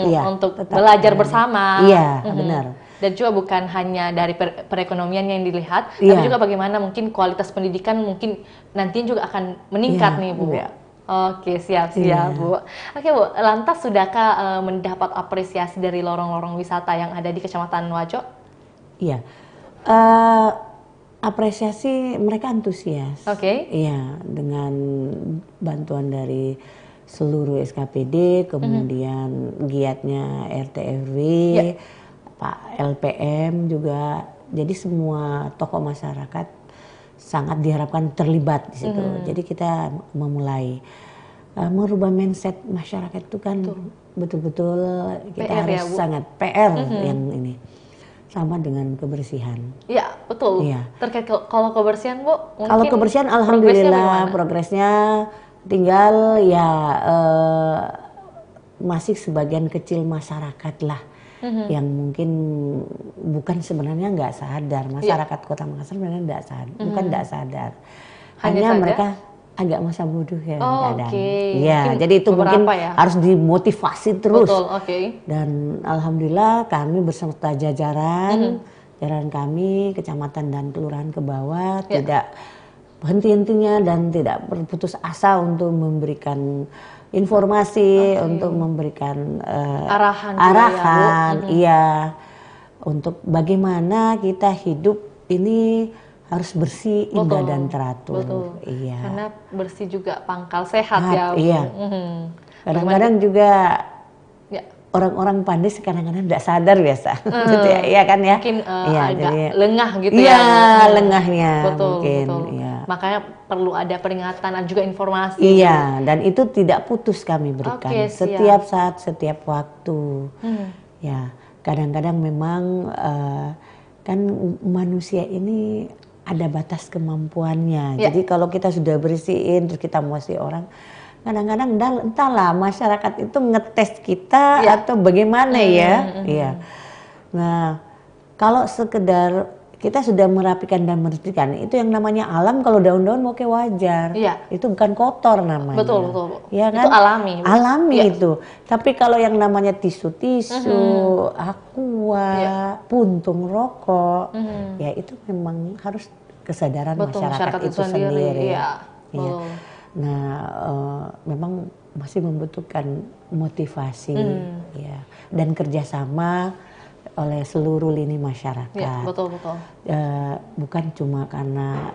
ya, untuk mhm, iya, belajar bersama. Iya, mm, benar. Dan juga bukan hanya dari per perekonomian yang dilihat, ya. tapi iya. juga bagaimana mungkin kualitas pendidikan mungkin nantinya juga akan meningkat ya, nih Bu. Ya. Oke, siap-siap, yeah. Bu. Oke, Bu. Lantas sudahkah uh, mendapat apresiasi dari lorong-lorong wisata yang ada di Kecamatan Wajo? Iya. Yeah apresiasi mereka antusias. Oke. Okay. Iya, dengan bantuan dari seluruh SKPD, kemudian mm-hmm. giatnya RT RW, yeah. Pak LPM juga. Jadi semua tokoh masyarakat sangat diharapkan terlibat di situ. Mm-hmm. Jadi kita memulai uh, merubah mindset masyarakat itu kan betul. betul kita PR ya, harus ya, sangat PR mm-hmm. yang ini sama dengan kebersihan. Iya, betul. Iya. Terkait ke kalau kebersihan, Bu, mungkin Kalau kebersihan alhamdulillah progresnya, progresnya tinggal ya eh, masih sebagian kecil masyarakat lah mm-hmm. yang mungkin bukan sebenarnya nggak sadar iya. masyarakat yeah. kota Makassar sebenarnya nggak sadar mm-hmm. bukan mhm. nggak sadar hanya, hanya mereka agak masa bodoh ya oh, kadang. Okay. Ya, mungkin jadi itu mungkin ya? harus dimotivasi terus. Betul, okay. Dan alhamdulillah kami berserta jajaran, mm -hmm. jajaran kami kecamatan dan kelurahan ke bawah yeah. tidak henti-hentinya dan tidak berputus asa untuk memberikan informasi, okay. untuk memberikan uh, arahan ya, arahan, ya, iya, untuk bagaimana kita hidup ini harus bersih, betul, indah dan teratur. Betul. Iya. Karena bersih juga pangkal sehat Hat, ya. Iya. Mm-hmm. Kadang-kadang juga ya. orang-orang pandai sekarang kadang tidak sadar biasa, mm, gitu ya, iya kan ya? Mungkin uh, iya, agak jadi, lengah gitu iya, ya. Iya, lengahnya betul, mungkin. Betul. Iya. Makanya perlu ada peringatan dan juga informasi. Iya, dan itu tidak putus kami berikan okay, setiap siap. saat, setiap waktu. Hmm. Ya, kadang-kadang memang uh, kan manusia ini ada batas kemampuannya. Ya. Jadi kalau kita sudah bersihin terus kita muasi orang, kadang-kadang entahlah masyarakat itu ngetes kita ya. atau bagaimana ya. Mm-hmm. Iya. Mm -hmm. Nah, kalau sekedar kita sudah merapikan dan menerikan itu yang namanya alam kalau daun-daun mau oke wajar iya. itu bukan kotor namanya betul betul, betul. ya kan itu alami alami iya. itu tapi kalau yang namanya tisu-tisu mm -hmm. aqua iya. puntung rokok mm -hmm. ya itu memang harus kesadaran betul, masyarakat, masyarakat itu sendiri, sendiri. Iya. Iya. Oh. nah uh, memang masih membutuhkan motivasi mm. ya dan kerjasama oleh seluruh lini masyarakat. Ya, betul betul. Uh, bukan cuma karena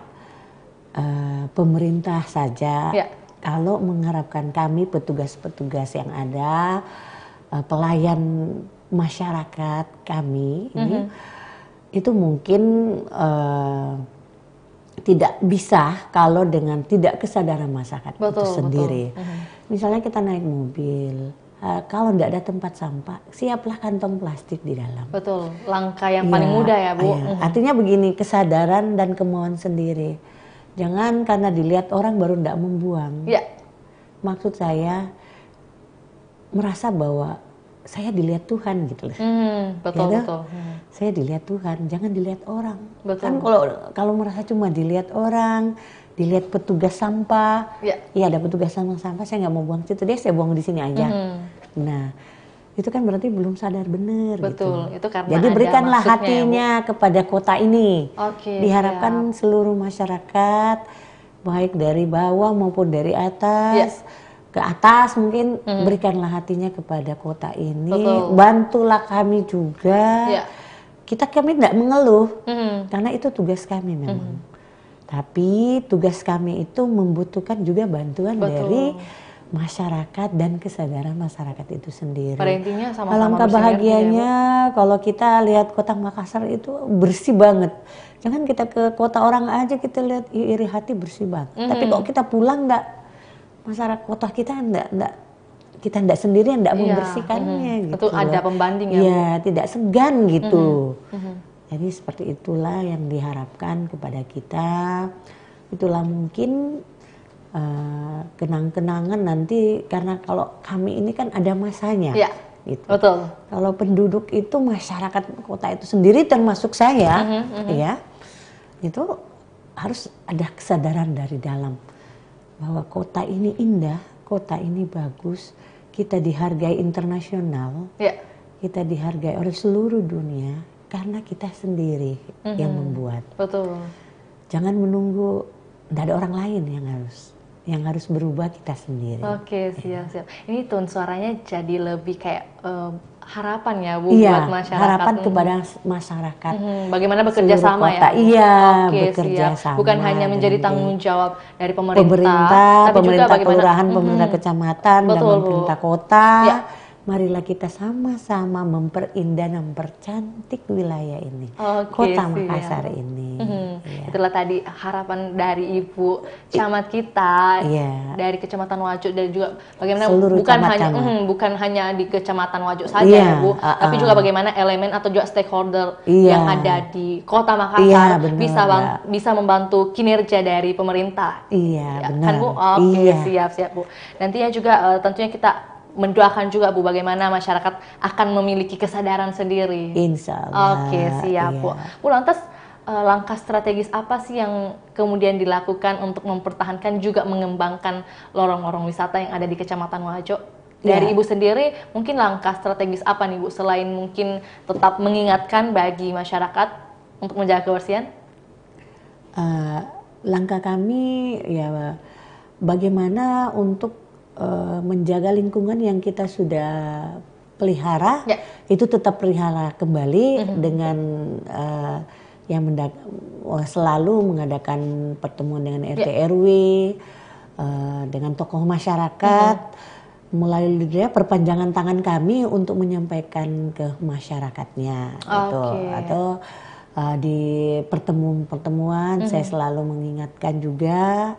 uh, pemerintah saja. Ya. Kalau mengharapkan kami petugas-petugas yang ada, uh, pelayan masyarakat kami ini, mm -hmm. itu mungkin uh, tidak bisa kalau dengan tidak kesadaran masyarakat betul, itu sendiri. Betul. Mhm. Misalnya kita naik mobil Uh, kalau tidak ada tempat sampah, siaplah kantong plastik di dalam. Betul, langkah yang ya, paling iya, mudah ya Bu. Ya. Artinya begini, kesadaran dan kemauan sendiri. Jangan karena dilihat orang baru tidak membuang. Ya. Maksud saya, merasa bahwa saya dilihat Tuhan gitu loh. Hmm, betul, gitu? betul. Saya dilihat Tuhan, jangan dilihat orang. Betul. Kan kalau kalau merasa cuma dilihat orang, dilihat petugas sampah, ya. iya ada petugas sampah sampah, saya nggak mau buang situ deh, saya buang di sini aja. Mm. Nah, itu kan berarti belum sadar benar. Gitu. Betul, gitu. itu karena jadi berikanlah hatinya kepada kota ini. Okay, Diharapkan yeah. seluruh masyarakat, baik dari bawah maupun dari atas. Yeah ke atas mungkin hmm. berikanlah hatinya kepada kota ini Betul. bantulah kami juga Yeah. kita kami tidak mengeluh hmm. karena itu tugas kami memang hmm. Tapi tugas kami itu membutuhkan juga bantuan Betul. dari masyarakat dan kesadaran masyarakat itu sendiri. Pada intinya sama-sama Alangkah bahagianya ya, kalau kita lihat kota Makassar itu bersih banget. Jangan kita ke kota orang aja kita lihat iri hati bersih banget. Mm -hmm. Tapi kalau kita pulang nggak masyarakat kota kita enggak enggak kita enggak sendiri enggak iya, membersihkannya ya, mm -hmm. gitu. Itu ada pembanding ya. Iya, tidak segan gitu. Mm -hmm. Mm -hmm. Jadi seperti itulah yang diharapkan kepada kita. Itulah mungkin uh, kenang-kenangan nanti karena kalau kami ini kan ada masanya. Ya. Gitu. Betul. Kalau penduduk itu masyarakat kota itu sendiri termasuk saya, uh -huh, uh -huh. ya itu harus ada kesadaran dari dalam bahwa kota ini indah, kota ini bagus, kita dihargai internasional, ya. kita dihargai oleh seluruh dunia, karena kita sendiri mm-hmm. yang membuat. Betul. Jangan menunggu tidak ada orang lain yang harus yang harus berubah kita sendiri. Oke, iya. siap siap. Ini tone suaranya jadi lebih kayak um, harapan ya Bu iya, buat masyarakat. harapan mm. kepada masyarakat. Hmm, bagaimana bekerja sama kota. ya? Iya, Oke, bekerja siap. sama. Bukan hanya menjadi tanggung jawab dari pemerintah, pemerintah, tapi pemerintah juga bagaimana, kelurahan, mm-hmm. pemerintah hmm, kecamatan, betul, dan pemerintah kota. Ya marilah kita sama-sama memperindah dan mempercantik wilayah ini, okay, kota sih, ya. Makassar ini. Mm-hmm. ya. Itulah tadi harapan dari Ibu camat kita, yeah. dari Kecamatan Wajo dan juga bagaimana Seluruh bukan hanya Mm, bukan hanya di Kecamatan Wajo saja yeah, ya Bu, uh-uh. tapi juga bagaimana elemen atau juga stakeholder yeah. yang ada di Kota Makassar yeah, bener, bisa ya. bisa membantu kinerja dari pemerintah. Iya, yeah, kan, benar. Kan Bu, oke okay, iya. yeah. siap siap Bu. Nantinya juga uh, tentunya kita mendoakan juga Bu bagaimana masyarakat akan memiliki kesadaran sendiri. Insya Allah. Oke, siap iya. Bu. Bu lantas eh, langkah strategis apa sih yang kemudian dilakukan untuk mempertahankan juga mengembangkan lorong-lorong wisata yang ada di Kecamatan Wajo? Iya. Dari ya. Ibu sendiri, mungkin langkah strategis apa nih Bu selain mungkin tetap mengingatkan bagi masyarakat untuk menjaga kebersihan? Uh, langkah kami ya bagaimana untuk uh, menjaga lingkungan yang kita sudah pelihara ya. itu tetap pelihara kembali mm -hmm. dengan uh, yang selalu mengadakan pertemuan dengan RT ya. RW uh, eh, dengan tokoh masyarakat mm -hmm. melalui dia ya, perpanjangan tangan kami untuk menyampaikan ke masyarakatnya okay. gitu atau uh, di pertemuan-pertemuan mm -hmm. saya selalu mengingatkan juga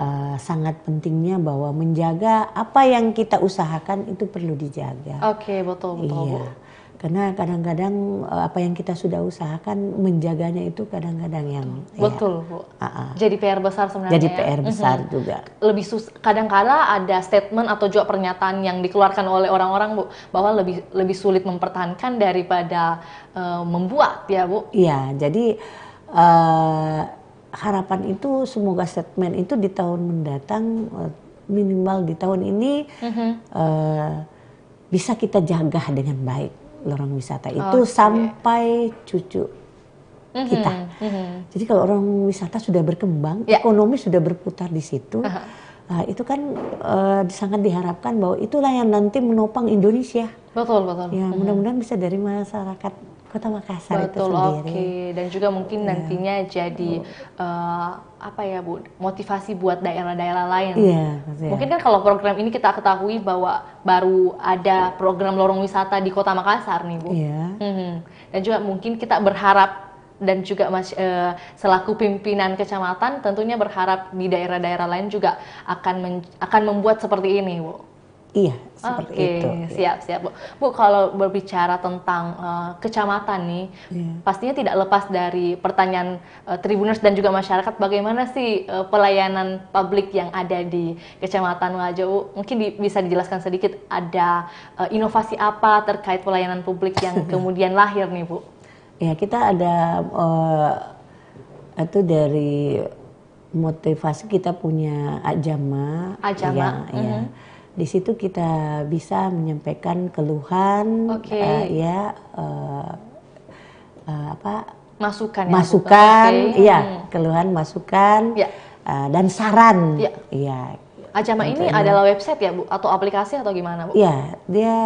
Eh, sangat pentingnya bahwa menjaga apa yang kita usahakan itu perlu dijaga. Oke, okay, betul betul. Iya. Karena kadang-kadang eh, apa yang kita sudah usahakan menjaganya itu kadang-kadang yang ya, betul, ya, Bu. Uh -uh. Jadi PR besar sebenarnya. Jadi PR ya. Mhm. besar mm -hmm. juga. Lebih sus kadang-kala ada statement atau juga pernyataan yang dikeluarkan oleh orang-orang, Bu, bahwa lebih lebih sulit mempertahankan daripada uh, membuat ya, Bu. Iya, jadi uh, harapan itu semoga statement itu di tahun mendatang eh, minimal di tahun ini mm-hmm. uh, bisa kita jaga dengan baik lorong wisata itu okay. sampai cucu mm-hmm. kita. Mm-hmm. Jadi kalau orang wisata sudah berkembang, yeah. ekonomi sudah berputar di situ. Uh-huh. Nah, itu kan uh, sangat diharapkan bahwa itulah yang nanti menopang Indonesia. Betul, betul. Ya, mm-hmm. mudah-mudahan bisa dari masyarakat Kota Makassar Betul, itu sendiri. Oke, dan juga mungkin yeah. nantinya jadi uh, apa ya Bu, motivasi buat daerah-daerah lain. Yeah, yeah. Mungkin kan kalau program ini kita ketahui bahwa baru ada program lorong wisata di Kota Makassar nih Bu. Yeah. Mm -hmm. Dan juga mungkin kita berharap dan juga mas, uh, selaku pimpinan kecamatan tentunya berharap di daerah-daerah lain juga akan akan membuat seperti ini, Bu. Iya, seperti okay. itu. Siap, siap, Bu. Bu, kalau berbicara tentang uh, kecamatan nih, yeah. pastinya tidak lepas dari pertanyaan uh, tribuners dan juga masyarakat bagaimana sih uh, pelayanan publik yang ada di Kecamatan Wajo? Mungkin di, bisa dijelaskan sedikit ada uh, inovasi apa terkait pelayanan publik yang kemudian lahir nih, Bu? Ya, kita ada uh, itu dari motivasi kita punya ajama, ajama. ya, mm -hmm. ya di situ kita bisa menyampaikan keluhan okay. uh, eh, ya uh, uh, apa masukan ya, masukan okay. ya hmm. keluhan masukan ya. Uh, dan saran ya, ya Ajama ini adalah website ya Bu atau aplikasi atau gimana Bu? ya dia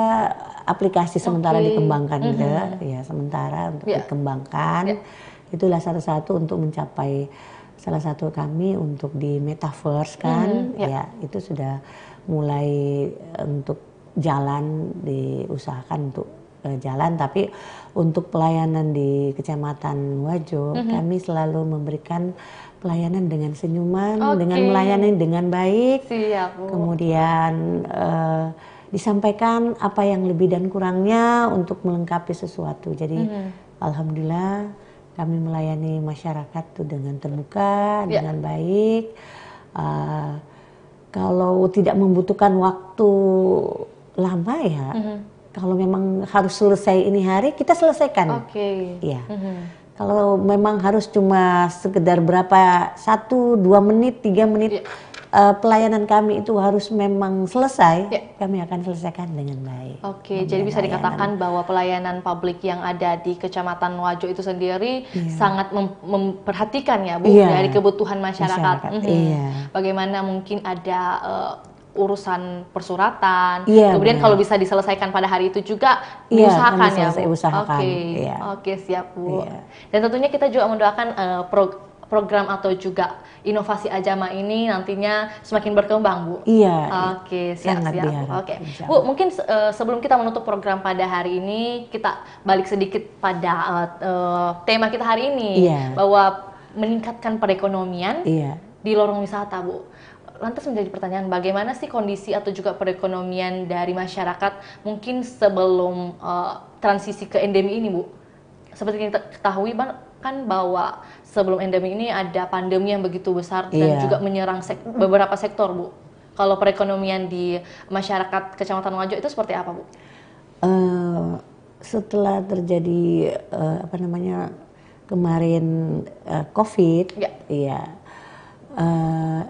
aplikasi sementara okay. dikembangkan mm -hmm. Gitu, ya sementara untuk yeah. dikembangkan. Yeah. Itulah satu-satu untuk mencapai salah satu kami untuk di metaverse kan. Mm -hmm. yeah. Ya, iya, itu sudah mulai eh, untuk jalan diusahakan untuk uh, jalan tapi untuk pelayanan di Kecamatan Wajo mm -hmm. kami selalu memberikan pelayanan dengan senyuman, okay. dengan melayani dengan baik. Siap, Bu. Kemudian uh, disampaikan apa yang lebih dan kurangnya untuk melengkapi sesuatu. Jadi mm -hmm. alhamdulillah kami melayani masyarakat tuh dengan terbuka, yeah. dengan baik. Uh, kalau tidak membutuhkan waktu lama ya, mm -hmm. kalau memang harus selesai ini hari kita selesaikan. Oke. Okay. Iya. Mm -hmm. Kalau memang harus cuma sekedar berapa satu dua menit tiga menit. Yeah uh, pelayanan kami itu harus memang selesai, ya. kami akan selesaikan dengan baik. Oke, jadi bisa layanan. dikatakan bahwa pelayanan publik yang ada di Kecamatan Wajo itu sendiri ya. sangat mem memperhatikan ya Bu ya. dari kebutuhan masyarakat. masyarakat. Mm -hmm. Bagaimana mungkin ada uh, urusan persuratan. Yeah, Kemudian benar. kalau bisa diselesaikan pada hari itu juga yeah, iya, ya, oke, iya. Oke. Okay. Yeah. okay, siap, Bu. Yeah. Dan tentunya kita juga mendoakan uh, eh, pro program atau juga inovasi ajama ini nantinya semakin berkembang, Bu. Iya. Oke, siap-siap. Oke. Bu, mungkin uh, sebelum kita menutup program pada hari ini, kita balik sedikit pada uh, tema kita hari ini iya. bahwa meningkatkan perekonomian iya. di lorong wisata, Bu lantas menjadi pertanyaan bagaimana sih kondisi atau juga perekonomian dari masyarakat mungkin sebelum uh, transisi ke endemi ini bu seperti kita ketahui kan bahwa sebelum endemi ini ada pandemi yang begitu besar dan iya. juga menyerang sek beberapa sektor, Bu. Kalau perekonomian di masyarakat Kecamatan Wajo itu seperti apa, Bu? Uh, setelah terjadi uh, apa namanya kemarin uh, COVID, ya, iya, uh,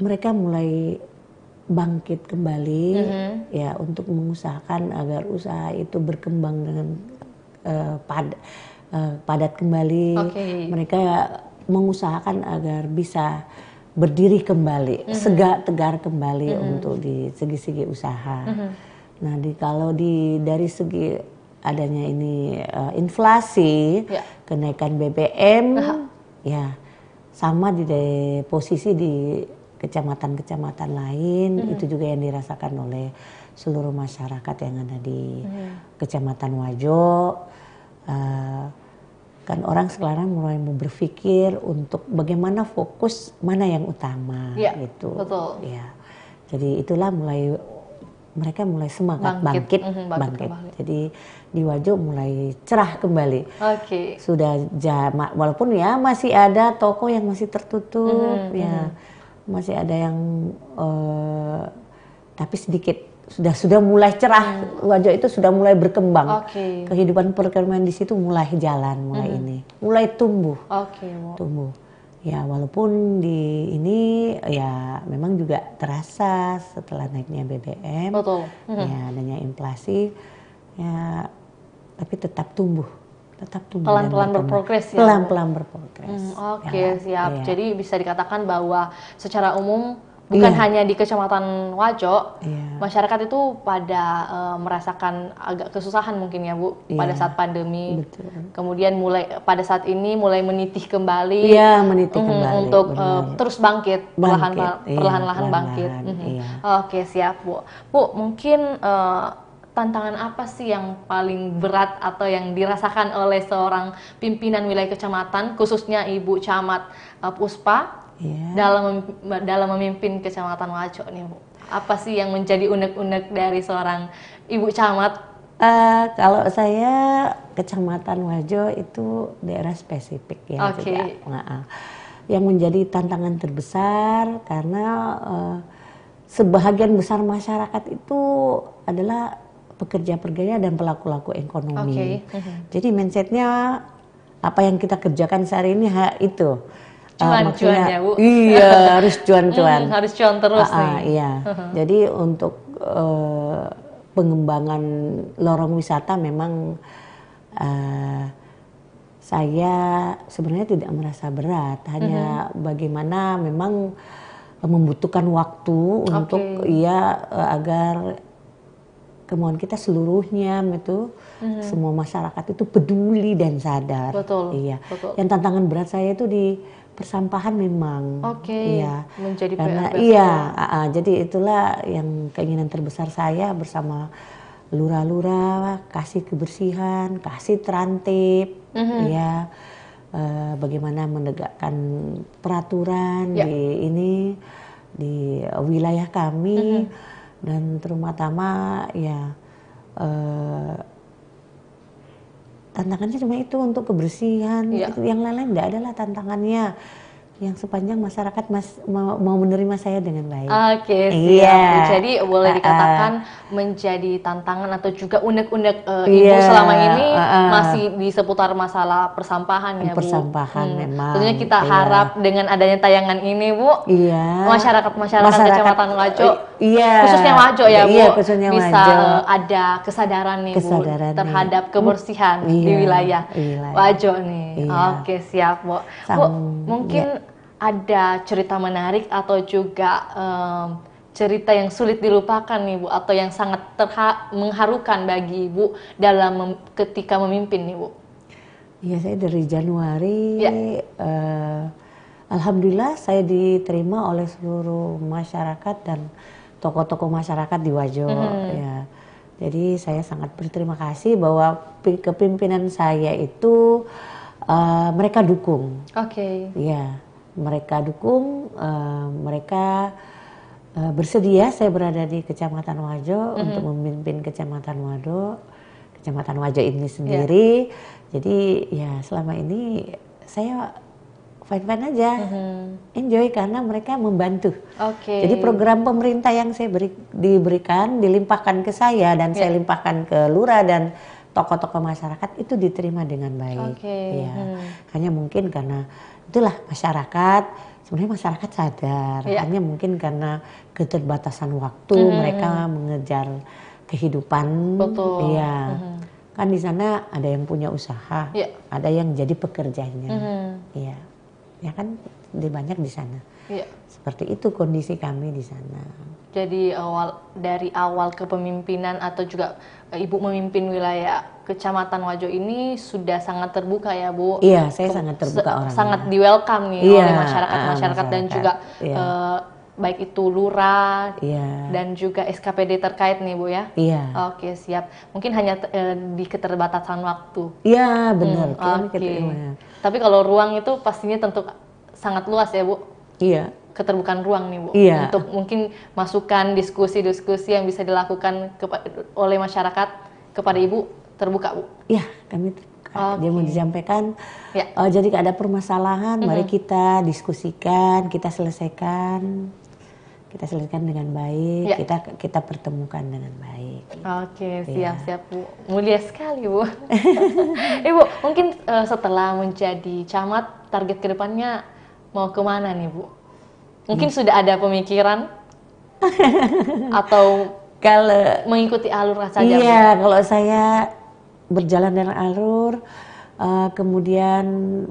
mereka mulai bangkit kembali mm -hmm. ya untuk mengusahakan agar usaha itu berkembang dengan uh, pada Eh, padat kembali. Okay. Mereka mengusahakan agar bisa berdiri kembali, mm -hmm. segak tegar kembali mm -hmm. untuk di segi-segi usaha. Mm -hmm. Nah, di kalau di dari segi adanya ini uh, inflasi, yeah. kenaikan BBM, uh ya sama di de, posisi di kecamatan-kecamatan lain mm -hmm. itu juga yang dirasakan oleh seluruh masyarakat yang ada di mm -hmm. kecamatan Wajo. Uh, Bahkan orang sekarang mulai mau berpikir untuk bagaimana fokus mana yang utama ya, gitu. Betul. Ya. Jadi itulah mulai mereka mulai semangat bangkit bangkit, mm -hmm, bangkit, bangkit. Jadi di Wajo mulai cerah kembali. Oke. Okay. Sudah jamak walaupun ya masih ada toko yang masih tertutup mm -hmm, ya. Mm -hmm. Masih ada yang uh, tapi sedikit sudah sudah mulai cerah hmm. wajah itu sudah mulai berkembang okay. kehidupan perkembangan di situ mulai jalan mulai hmm. ini mulai tumbuh okay, wow. tumbuh ya walaupun di ini ya memang juga terasa setelah naiknya BBM Betul. Hmm. ya adanya inflasi ya tapi tetap tumbuh tetap tumbuh pelan-pelan berprogres ya pelan-pelan berprogres hmm, oke okay, ya, siap ya. jadi bisa dikatakan bahwa secara umum bukan yeah. hanya di Kecamatan Wajo, yeah. masyarakat itu pada uh, merasakan agak kesusahan mungkin ya Bu yeah. pada saat pandemi. Betul. Kemudian mulai pada saat ini mulai menitih kembali. yeah, menitih mm, kembali. Untuk eh, terus bangkit, bangkit. Iya, perlahan-lahan yeah, bangkit. Mm -hmm. yeah. Oke, okay, siap Bu. Bu, mungkin uh, tantangan apa sih yang paling berat atau yang dirasakan oleh seorang pimpinan wilayah kecamatan khususnya Ibu Camat uh, Puspa yeah. dalam dalam memimpin kecamatan Waco nih bu apa sih yang menjadi unek-unek dari seorang ibu camat Uh, kalau saya kecamatan Wajo itu daerah spesifik ya okay. yang menjadi tantangan terbesar karena uh, sebahagian besar masyarakat itu adalah pekerja-pekerja dan pelaku pelaku ekonomi. Okay. Mhm. Jadi mindsetnya apa yang kita kerjakan sehari ini ha, itu cuan ah, cuan ya bu iya harus cuan hmm, cuan hmm, harus cuan terus uh, nih iya jadi untuk uh, pengembangan lorong wisata memang uh, saya sebenarnya tidak merasa berat hanya mm -hmm. bagaimana memang eh, membutuhkan waktu okay. untuk ya uh, agar kemauan kita seluruhnya itu mm-hmm. semua masyarakat itu peduli dan sadar. Betul. Iya. Betul. Yang tantangan berat saya itu di persampahan memang. Oke. Okay. Iya. Menjadi karena iya, uh, uh, jadi itulah yang keinginan terbesar saya bersama lura-lura kasih kebersihan, kasih terantip, mm -hmm. ya. Uh, bagaimana menegakkan peraturan yeah. di ini di wilayah kami mm -hmm. dan terutama ya uh, tantangannya cuma itu untuk kebersihan ya. itu yang lain-lain tidak -lain, ada tantangannya yang sepanjang masyarakat mas, mau, mau menerima saya dengan baik. Oke, okay, siap. Yeah. Jadi boleh ah, ah. dikatakan uh, uh. menjadi tantangan atau juga unek-unek uh, eh, yeah. ibu iya. selama ini uh, uh. masih di seputar masalah persampahan ya, Bu. Persampahan hmm. memang. Tentunya kita yeah. harap dengan adanya tayangan ini, Bu, yeah. masyarakat masyarakat, masyarakat Kecamatan Laco eh, Iya. Khususnya wajo ya, iya, Bu. bisa ada kesadaran nih, kesadaran Bu, terhadap kebersihan hmm. di iya, wilayah, wilayah wajo nih. Iya. Oke, siap, Bu. Sam, Bu, mungkin iya. ada cerita menarik atau juga um, cerita yang sulit dilupakan nih, Bu, atau yang sangat mengharukan bagi Ibu dalam mem ketika memimpin nih, Bu. Iya, saya dari Januari ya. uh, Alhamdulillah saya diterima oleh seluruh masyarakat dan Toko-toko masyarakat di Wajo. Hmm. Ya. Jadi saya sangat berterima kasih bahwa kepimpinan saya itu uh, mereka dukung. Oke. Okay. Ya, mereka dukung, uh, mereka uh, bersedia saya berada di Kecamatan Wajo -hmm. untuk memimpin Kecamatan Wado, Kecamatan Wajo ini iya. sendiri. Yeah. Jadi ya selama ini saya fine fine aja mm-hmm. enjoy karena mereka membantu okay. jadi program pemerintah yang saya beri, diberikan dilimpahkan ke saya dan yeah. saya ya. limpahkan ke lurah dan tokoh-tokoh masyarakat itu diterima dengan baik okay. ya mm-hmm. hanya mungkin karena itulah masyarakat sebenarnya masyarakat sadar yeah. hanya mungkin karena keterbatasan waktu mm-hmm. mereka mengejar kehidupan Betul. ya mm-hmm kan di sana ada yang punya usaha, ya. ada yang jadi pekerjanya, mm -hmm. ya ya kan lebih banyak di sana. Iya. Seperti itu kondisi kami di sana. Jadi awal dari awal kepemimpinan atau juga eh, ibu memimpin wilayah kecamatan Wajo ini sudah sangat terbuka ya bu. Iya, saya Ke, sangat terbuka orang. Sangat di welcome nih iya, oleh masyarakat, masyarakat ah, dan juga iya. Eh, baik itu lurah iya. dan juga SKPD terkait nih bu ya. Iya. Oke siap. Mungkin hanya eh, di keterbatasan waktu. Iya benar. Hmm, Oke. Okay. Tapi kalau ruang itu pastinya tentu sangat luas ya, Bu. Iya. Keterbukaan ruang nih, Bu. Iya. Untuk mungkin masukan, diskusi-diskusi yang bisa dilakukan oleh masyarakat kepada Ibu terbuka, Bu. Iya, kami terbuka. Okay. Dia mau disampaikan. Ya. Uh, jadi ada permasalahan, mm -hmm. mari kita diskusikan, kita selesaikan kita selesaikan dengan baik, ya. kita kita pertemukan dengan baik. Oke, siap-siap Bu. Mulia sekali Bu. Ibu, mungkin uh, setelah menjadi camat, target kedepannya mau kemana nih Bu? Mungkin hmm. sudah ada pemikiran atau kalau mengikuti alur saja? Iya, Bu? kalau saya berjalan dengan alur. Uh, kemudian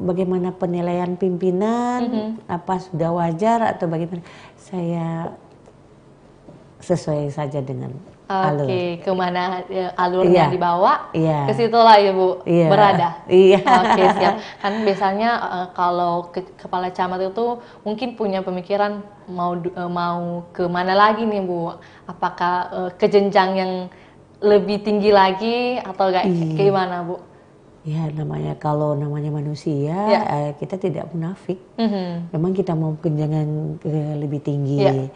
bagaimana penilaian pimpinan mm -hmm. apa sudah wajar atau bagaimana saya sesuai saja dengan okay. alur. Oke, kemana ya, alurnya yeah. dibawa, yeah. ke situlah ya, bu yeah. berada. Iya. Yeah. Oke okay, siap. Kan biasanya uh, kalau ke kepala camat itu mungkin punya pemikiran mau uh, mau kemana lagi nih bu? Apakah uh, ke jenjang yang lebih tinggi lagi atau kayak yeah. gimana bu? Ya namanya kalau namanya manusia ya. eh, kita tidak munafik. Mm-hmm. Memang kita mau kenjangan eh, lebih tinggi. Ya.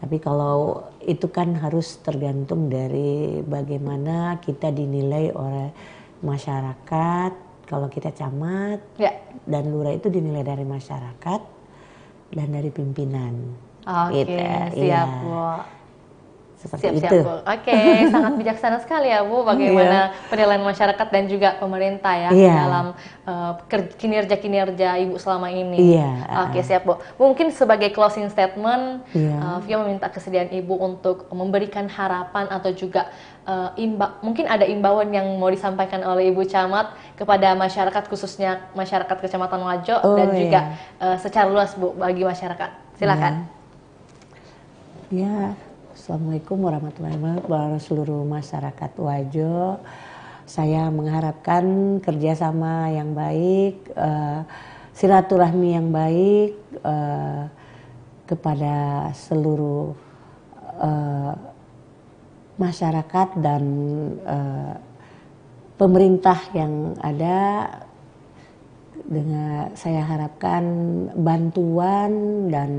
Tapi kalau itu kan harus tergantung dari bagaimana kita dinilai oleh masyarakat. Kalau kita camat ya. dan lurah itu dinilai dari masyarakat dan dari pimpinan. Oke, okay, gitu. siap, ya. Seperti siap, siap, bu, Oke, sangat bijaksana sekali ya Bu bagaimana yeah. penilaian masyarakat dan juga pemerintah ya yeah. dalam eh, kinerja kinerja-kinerja Ibu selama ini. Yeah. Oke, siap Bu. Mungkin sebagai closing statement, yeah. Iya. uh, meminta kesediaan Ibu untuk memberikan harapan atau juga uh, imba mungkin ada imbauan yang mau disampaikan oleh Ibu Camat kepada masyarakat khususnya masyarakat Kecamatan Wajo oh, dan yeah. juga uh, secara luas Bu bagi masyarakat. Silakan. Ya. Yeah. yeah Assalamualaikum warahmatullahi wabarakatuh seluruh masyarakat Wajo. Saya mengharapkan kerjasama yang baik, uh, silaturahmi yang baik uh, kepada seluruh uh, masyarakat dan uh, pemerintah yang ada dengan saya harapkan bantuan dan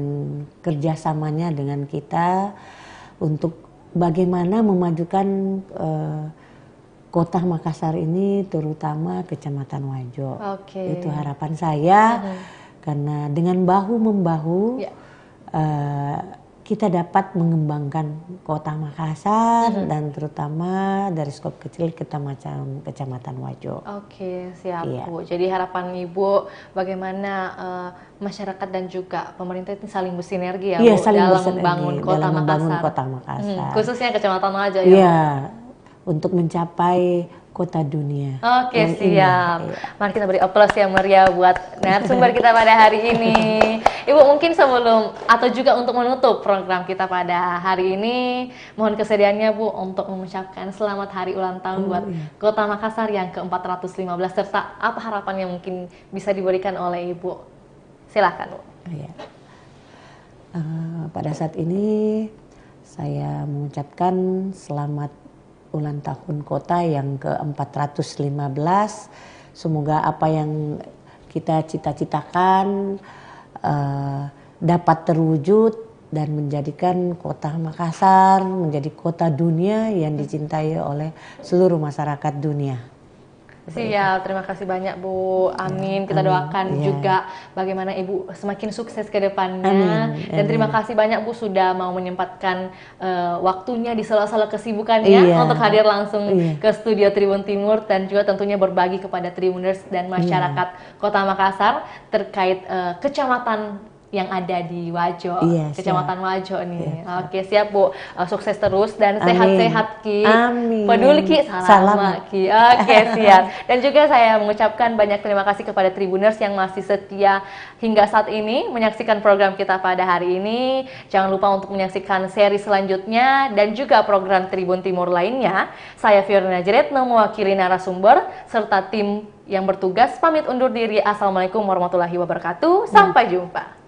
kerjasamanya dengan kita untuk bagaimana memajukan eh, kota Makassar ini terutama Kecamatan Wajo. Okay. Itu harapan saya uh -huh. karena dengan bahu membahu yeah. Ya kita dapat mengembangkan kota Makassar hmm. dan terutama dari skop kecil kita macam kecamatan Wajo. Oke siap iya. bu. Jadi harapan ibu bagaimana uh, masyarakat dan juga pemerintah itu saling bersinergi ya iya, bu saling dalam membangun kota Makassar. Kota Makassar. Hmm, khususnya kecamatan Wajo ya. Iya untuk mencapai kota dunia. Oke, okay, siap. Iya. Mari kita beri aplaus ya Maria buat narasumber kita pada hari ini. Ibu mungkin sebelum atau juga untuk menutup program kita pada hari ini, mohon kesediaannya Bu untuk mengucapkan selamat hari ulang tahun oh, buat iya. Kota Makassar yang ke-415 serta apa harapan yang mungkin bisa diberikan oleh Ibu. Silakan, Bu. Iya. Uh, pada saat ini saya mengucapkan selamat ulang tahun kota yang ke-415. Semoga apa yang kita cita-citakan uh, dapat terwujud dan menjadikan kota Makassar menjadi kota dunia yang dicintai oleh seluruh masyarakat dunia. Sial, terima kasih banyak Bu. Amin. Kita Amin. doakan yeah. juga bagaimana Ibu semakin sukses ke depannya. Amin. Dan terima kasih banyak Bu sudah mau menyempatkan uh, waktunya di sela-sela kesibukannya yeah. untuk hadir langsung yeah. ke studio Tribun Timur dan juga tentunya berbagi kepada Tribuners dan iya. masyarakat yeah. Kota Makassar terkait uh, kecamatan yang ada di Wajo, iya, Kecamatan siap. Wajo nih. Iya, Oke, siap Bu. Uh, sukses terus dan sehat-sehat Ki. Amin. Peduli Ki, salam, Ki. Oke, siap. Dan juga saya mengucapkan banyak terima kasih kepada Tribuners yang masih setia hingga saat ini menyaksikan program kita pada hari ini. Jangan lupa untuk menyaksikan seri selanjutnya dan juga program Tribun Timur lainnya. Saya Fiorina Jeretno mewakili narasumber serta tim yang bertugas pamit undur diri. Assalamualaikum warahmatullahi wabarakatuh. Sampai jumpa.